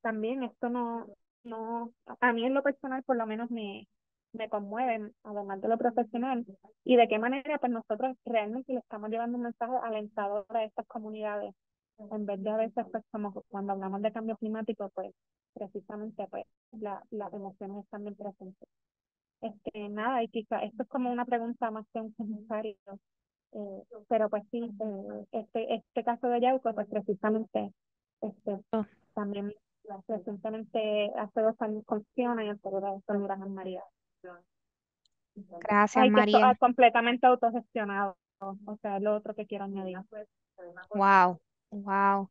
también esto no, no, a mí en lo personal por lo menos me, me conmueven, además de lo profesional, y de qué manera pues nosotros realmente le estamos llevando un mensaje alentador a estas comunidades, en vez de a veces pues, como cuando hablamos de cambio climático, pues precisamente pues la, las emociones están bien presentes. Este, nada, y quizá esto es como una pregunta más que un comentario, eh, pero pues sí, eh, este, este caso de Yauco pues precisamente este, oh. también Recientemente, hace dos años con Fiona y de María. Gracias, María. completamente autogestionado. O sea, lo otro que quiero añadir. Wow, wow.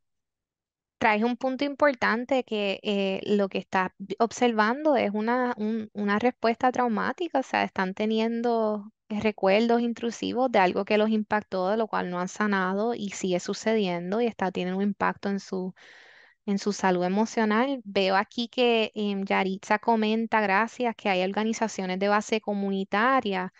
Traes un punto importante que eh, lo que estás observando es una, una respuesta traumática, o sea, están teniendo recuerdos intrusivos de algo que los impactó, de lo cual no han sanado y sigue sucediendo y está, tiene un impacto en su en su salud emocional. Veo aquí que em, Yaritza comenta, gracias, que hay organizaciones de base comunitaria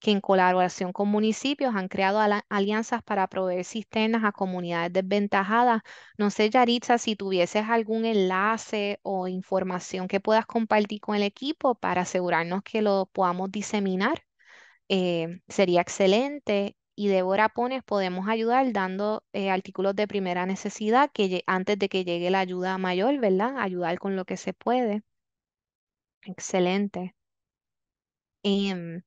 que en colaboración con municipios han creado alianzas para proveer sistemas a comunidades desventajadas. No sé, Yaritza, si tuvieses algún enlace o información que puedas compartir con el equipo para asegurarnos que lo podamos diseminar, eh, sería excelente y Débora Pones podemos ayudar dando eh, artículos de primera necesidad que antes de que llegue la ayuda mayor, ¿verdad? Ayudar con lo que se puede. Excelente. Em,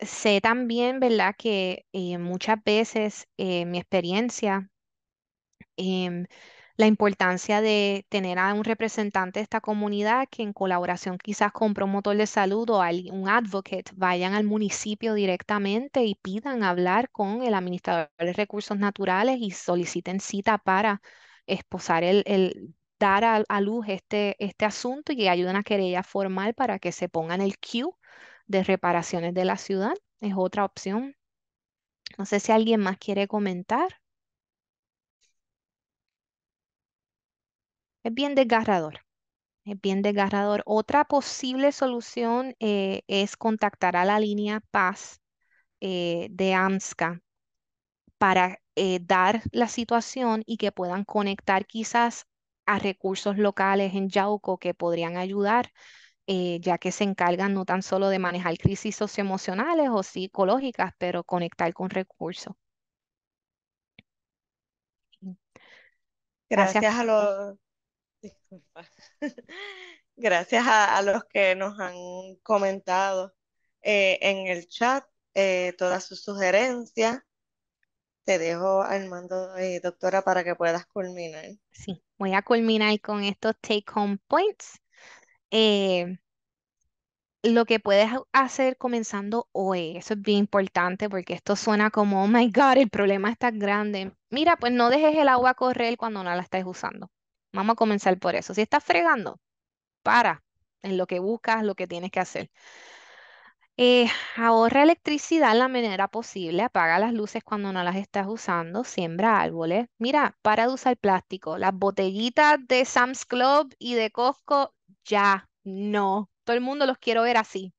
sé también, ¿verdad? Que eh, muchas veces eh, mi experiencia em, la importancia de tener a un representante de esta comunidad que en colaboración quizás con promotor de salud o un advocate vayan al municipio directamente y pidan hablar con el administrador de recursos naturales y soliciten cita para el, dar a, luz este, este asunto y que a querella formal para que se pongan el queue de reparaciones de la ciudad. Es otra opción. No sé si alguien más quiere comentar. Es bien desgarrador. Es bien desgarrador. Otra posible solución eh, es contactar a la línea Paz eh, de AMSCA para eh, dar la situación y que puedan conectar quizás a recursos locales en Yauco que podrían ayudar, ya que se encargan no tan solo de manejar crisis socioemocionales o psicológicas, pero conectar con recursos. Mm. Gracias a los [laughs] Gracias a, los que nos han comentado eh, en el chat eh, todas sus sugerencias. Te dejo, al mando eh, doctora, para que puedas culminar. Sí, voy a culminar con estos take-home points. lo que puedes hacer comenzando hoy, eso es bien importante porque esto suena como, oh my God, el problema está grande. Mira, pues no dejes el agua correr cuando no la estés usando. Vamos a comenzar por eso. Si estás fregando, para en lo que buscas, lo que tienes que hacer. Eh, ahorra electricidad la manera posible, apaga las luces cuando no las estás usando, siembra árboles. Mira, para de usar plástico. Las botellitas de Sam's Club y de Costco, ya no. Todo el mundo los quiero ver así.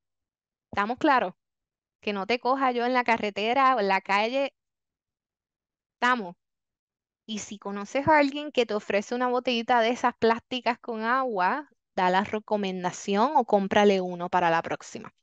¿Estamos claros? Que no te coja yo en la carretera o en la calle. Estamos. Y si conoces a alguien que te ofrece una botellita de esas plásticas con agua, da la recomendación o cómprale uno para la próxima.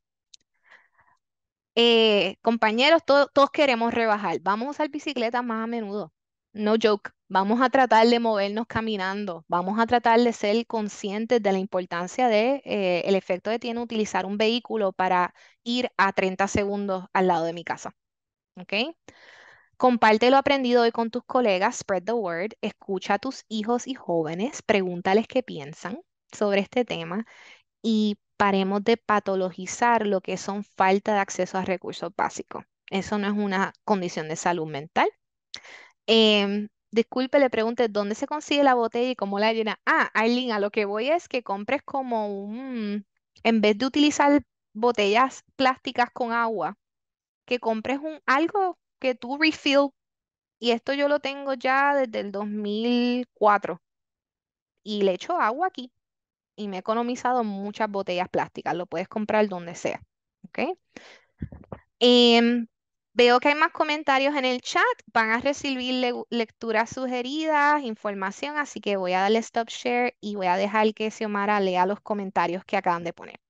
Eh, compañeros, todos queremos rebajar. Vamos a usar bicicleta más a menudo. No joke. Vamos a tratar de movernos caminando. Vamos a tratar de ser conscientes de la importancia de eh, el efecto que tiene utilizar un vehículo para ir a 30 segundos al lado de mi casa. ¿Ok? Comparte lo aprendido hoy con tus colegas, spread the word, escucha a tus hijos y jóvenes, pregúntales qué piensan sobre este tema y paremos de patologizar lo que son falta de acceso a recursos básicos. Eso no es una condición de salud mental. Em, disculpe, le pregunté dónde se consigue la botella y cómo la llena. Ah, Aileen, a lo que voy es que compres como un, en vez de utilizar botellas plásticas con agua, que compres un algo que tú refill, y esto yo lo tengo ya desde el 2004, y le echo agua aquí, y me he economizado muchas botellas plásticas, lo puedes comprar donde sea, ¿ok? Em, veo que hay más comentarios en el chat. Van a recibir lecturas sugeridas, información, así que voy a darle stop share y voy a dejar que Xiomara lea los comentarios que acaban de poner.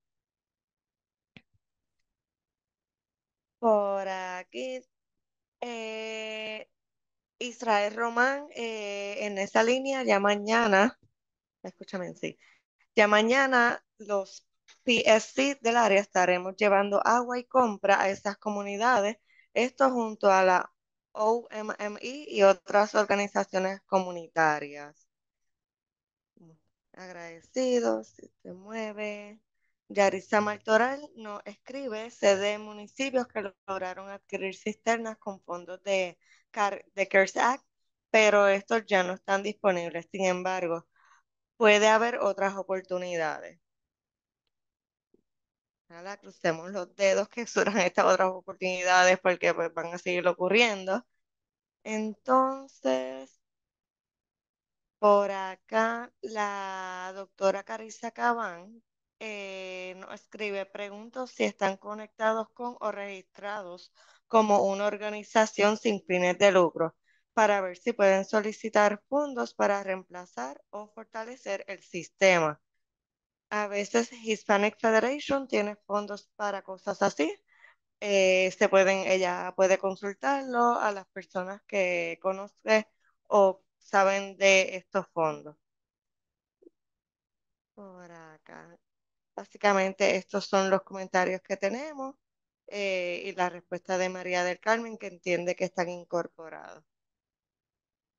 Por aquí eh, Israel Román, eh, en esa línea, ya mañana, escúchame, sí, ya mañana los PSC del área estaremos llevando agua y compra a esas comunidades, esto junto a la OMMI y otras organizaciones comunitarias. Agradecidos, si se mueve. Yarisa Martoral no escribe, se de municipios que lograron adquirir cisternas con fondos de, de CARES Act, pero estos ya no están disponibles. Sin embargo, puede haber otras oportunidades. Nada, crucemos los dedos que surjan estas otras oportunidades porque pues, van a seguir ocurriendo. Entonces, por acá la doctora Carissa Cabán eh, escribe, preguntas si están conectados con o registrados como una organización sin fines de lucro para ver si pueden solicitar fondos para reemplazar o fortalecer el sistema. A veces Hispanic Federation tiene fondos para cosas así. Eh, se pueden, ella puede consultarlo a las personas que conoce o saben de estos fondos. Por acá. Básicamente estos son los comentarios que tenemos eh, y la respuesta de María del Carmen que entiende que están incorporados.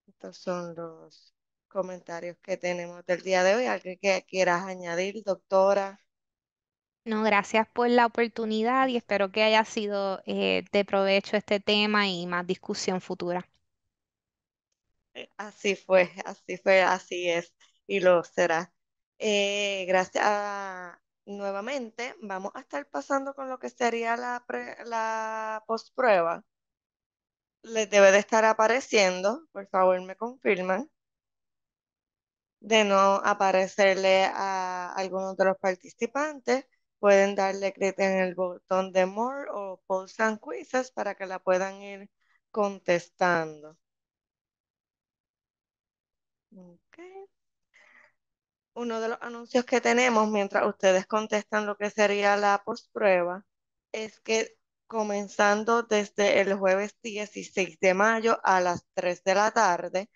Estos son los comentarios que tenemos del día de hoy. ¿Alguien que quieras añadir, doctora? No, gracias por la oportunidad y espero que haya sido eh, de provecho este tema y más discusión futura. Eh, así fue, así fue, así es y lo será. gracias nuevamente vamos a estar pasando con lo que sería la, la postprueba. Les debe de estar apareciendo, por favor me confirman, de no aparecerle a algunos de los participantes. Pueden darle clic en el botón de More o pulsan and Quizzes para que la puedan ir contestando uno de los anuncios que tenemos mientras ustedes contestan lo que sería la postprueba es que comenzando desde el jueves 16 de mayo a las 3 de la tarde,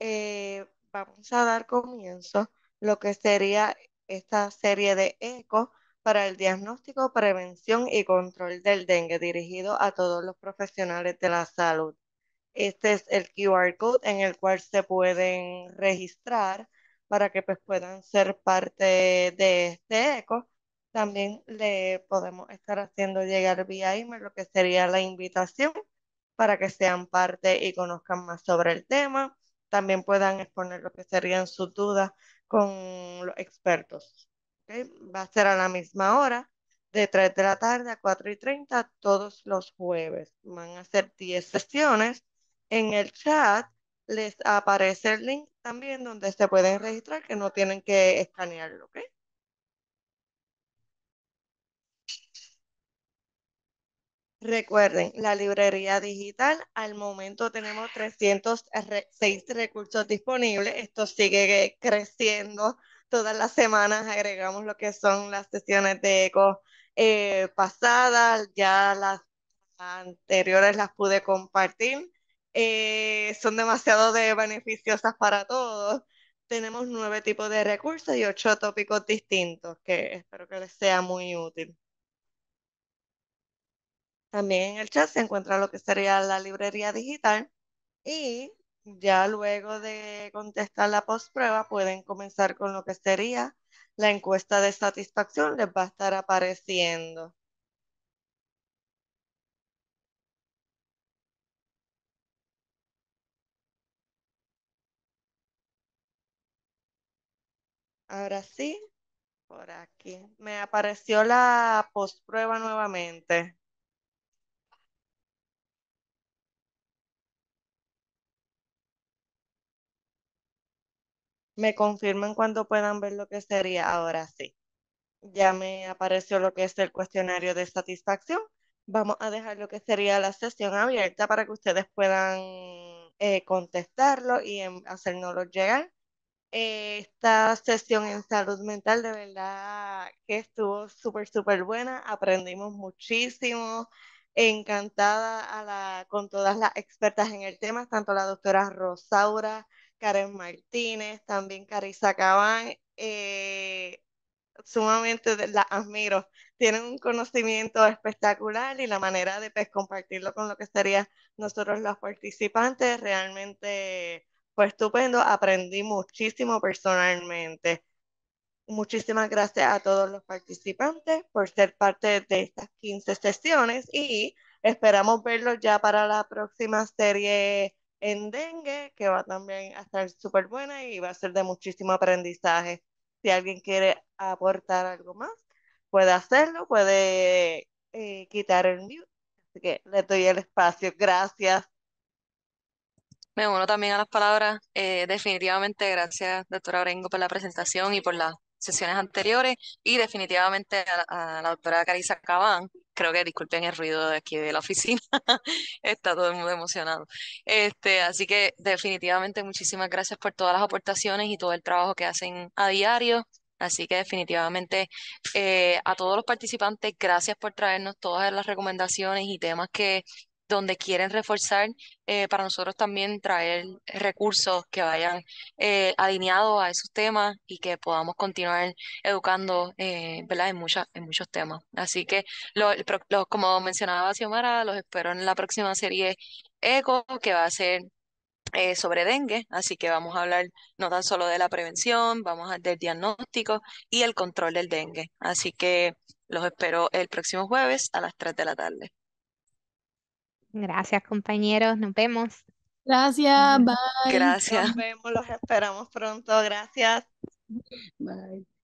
eh, vamos a dar comienzo lo que sería esta serie de ECO para el diagnóstico, prevención y control del dengue dirigido a todos los profesionales de la salud. Este es el QR code en el cual se pueden registrar para que pues, puedan ser parte de este eco. También le podemos estar haciendo llegar vía email lo que sería la invitación para que sean parte y conozcan más sobre el tema. También puedan exponer lo que serían sus dudas con los expertos. Va a ser a la misma hora, de 3 de la tarde a 4 y 30 todos los jueves. Van a ser 10 sesiones. En el chat les aparece el link también donde se pueden registrar que no tienen que escanearlo, ¿ok? Recuerden, la librería digital, al momento tenemos 306 recursos disponibles. Esto sigue creciendo. Todas las semanas agregamos lo que son las sesiones de eco eh, pasadas. Ya las anteriores las pude compartir. Eh, son demasiado de beneficiosas para todos. Tenemos nueve tipos de recursos y ocho tópicos distintos que espero que les sea muy útil. También en el chat se encuentra lo que sería la librería digital y ya luego de contestar la postprueba pueden comenzar con lo que sería la encuesta de satisfacción, les va a estar apareciendo. Ahora sí, por aquí. Me apareció la postprueba nuevamente. Me confirman cuando puedan ver lo que sería ahora sí. Ya me apareció lo que es el cuestionario de satisfacción. Vamos a dejar lo que sería la sesión abierta para que ustedes puedan eh, contestarlo y hacernoslo llegar. Eh, esta sesión en salud mental de verdad que estuvo súper, súper buena. Aprendimos muchísimo. Encantada con todas las expertas en el tema, tanto la doctora Rosaura, Karen Martínez, también Carisa Cabán. Eh, sumamente las admiro. Tienen un conocimiento espectacular y la manera de pues, compartirlo con lo que sería nosotros los participantes realmente fue estupendo, aprendí muchísimo personalmente. Muchísimas gracias a todos los participantes por ser parte de estas 15 sesiones y esperamos verlos ya para la próxima serie en dengue, que va también a estar súper buena y va a ser de muchísimo aprendizaje. Si alguien quiere aportar algo más, puede hacerlo, puede eh, quitar el mute. Así que le doy el espacio. Gracias. Me uno también a las palabras. Eh, definitivamente, gracias, doctora Orengo, por la presentación y por las sesiones anteriores. Y definitivamente a, la doctora Carisa Cabán. Creo que disculpen el ruido de aquí de la oficina. [laughs] Está todo el emocionado. Este, así que definitivamente muchísimas gracias por todas las aportaciones y todo el trabajo que hacen a diario. Así que definitivamente eh, a todos los participantes, gracias por traernos todas las recomendaciones y temas que donde quieren reforzar eh, para nosotros también traer recursos que vayan eh, alineados a esos temas y que podamos continuar educando eh, ¿verdad? En, muchas, en muchos temas. Así que, como mencionaba Xiomara, los espero en la próxima serie ECO, que va a ser sobre dengue, así que vamos a hablar no tan solo de la prevención, vamos a del diagnóstico y el control del dengue. Así que los espero el próximo jueves a las 3 de la tarde. Gracias, compañeros. Nos vemos. Gracias, bye. Gracias. Nos vemos, los esperamos pronto. Gracias. Bye.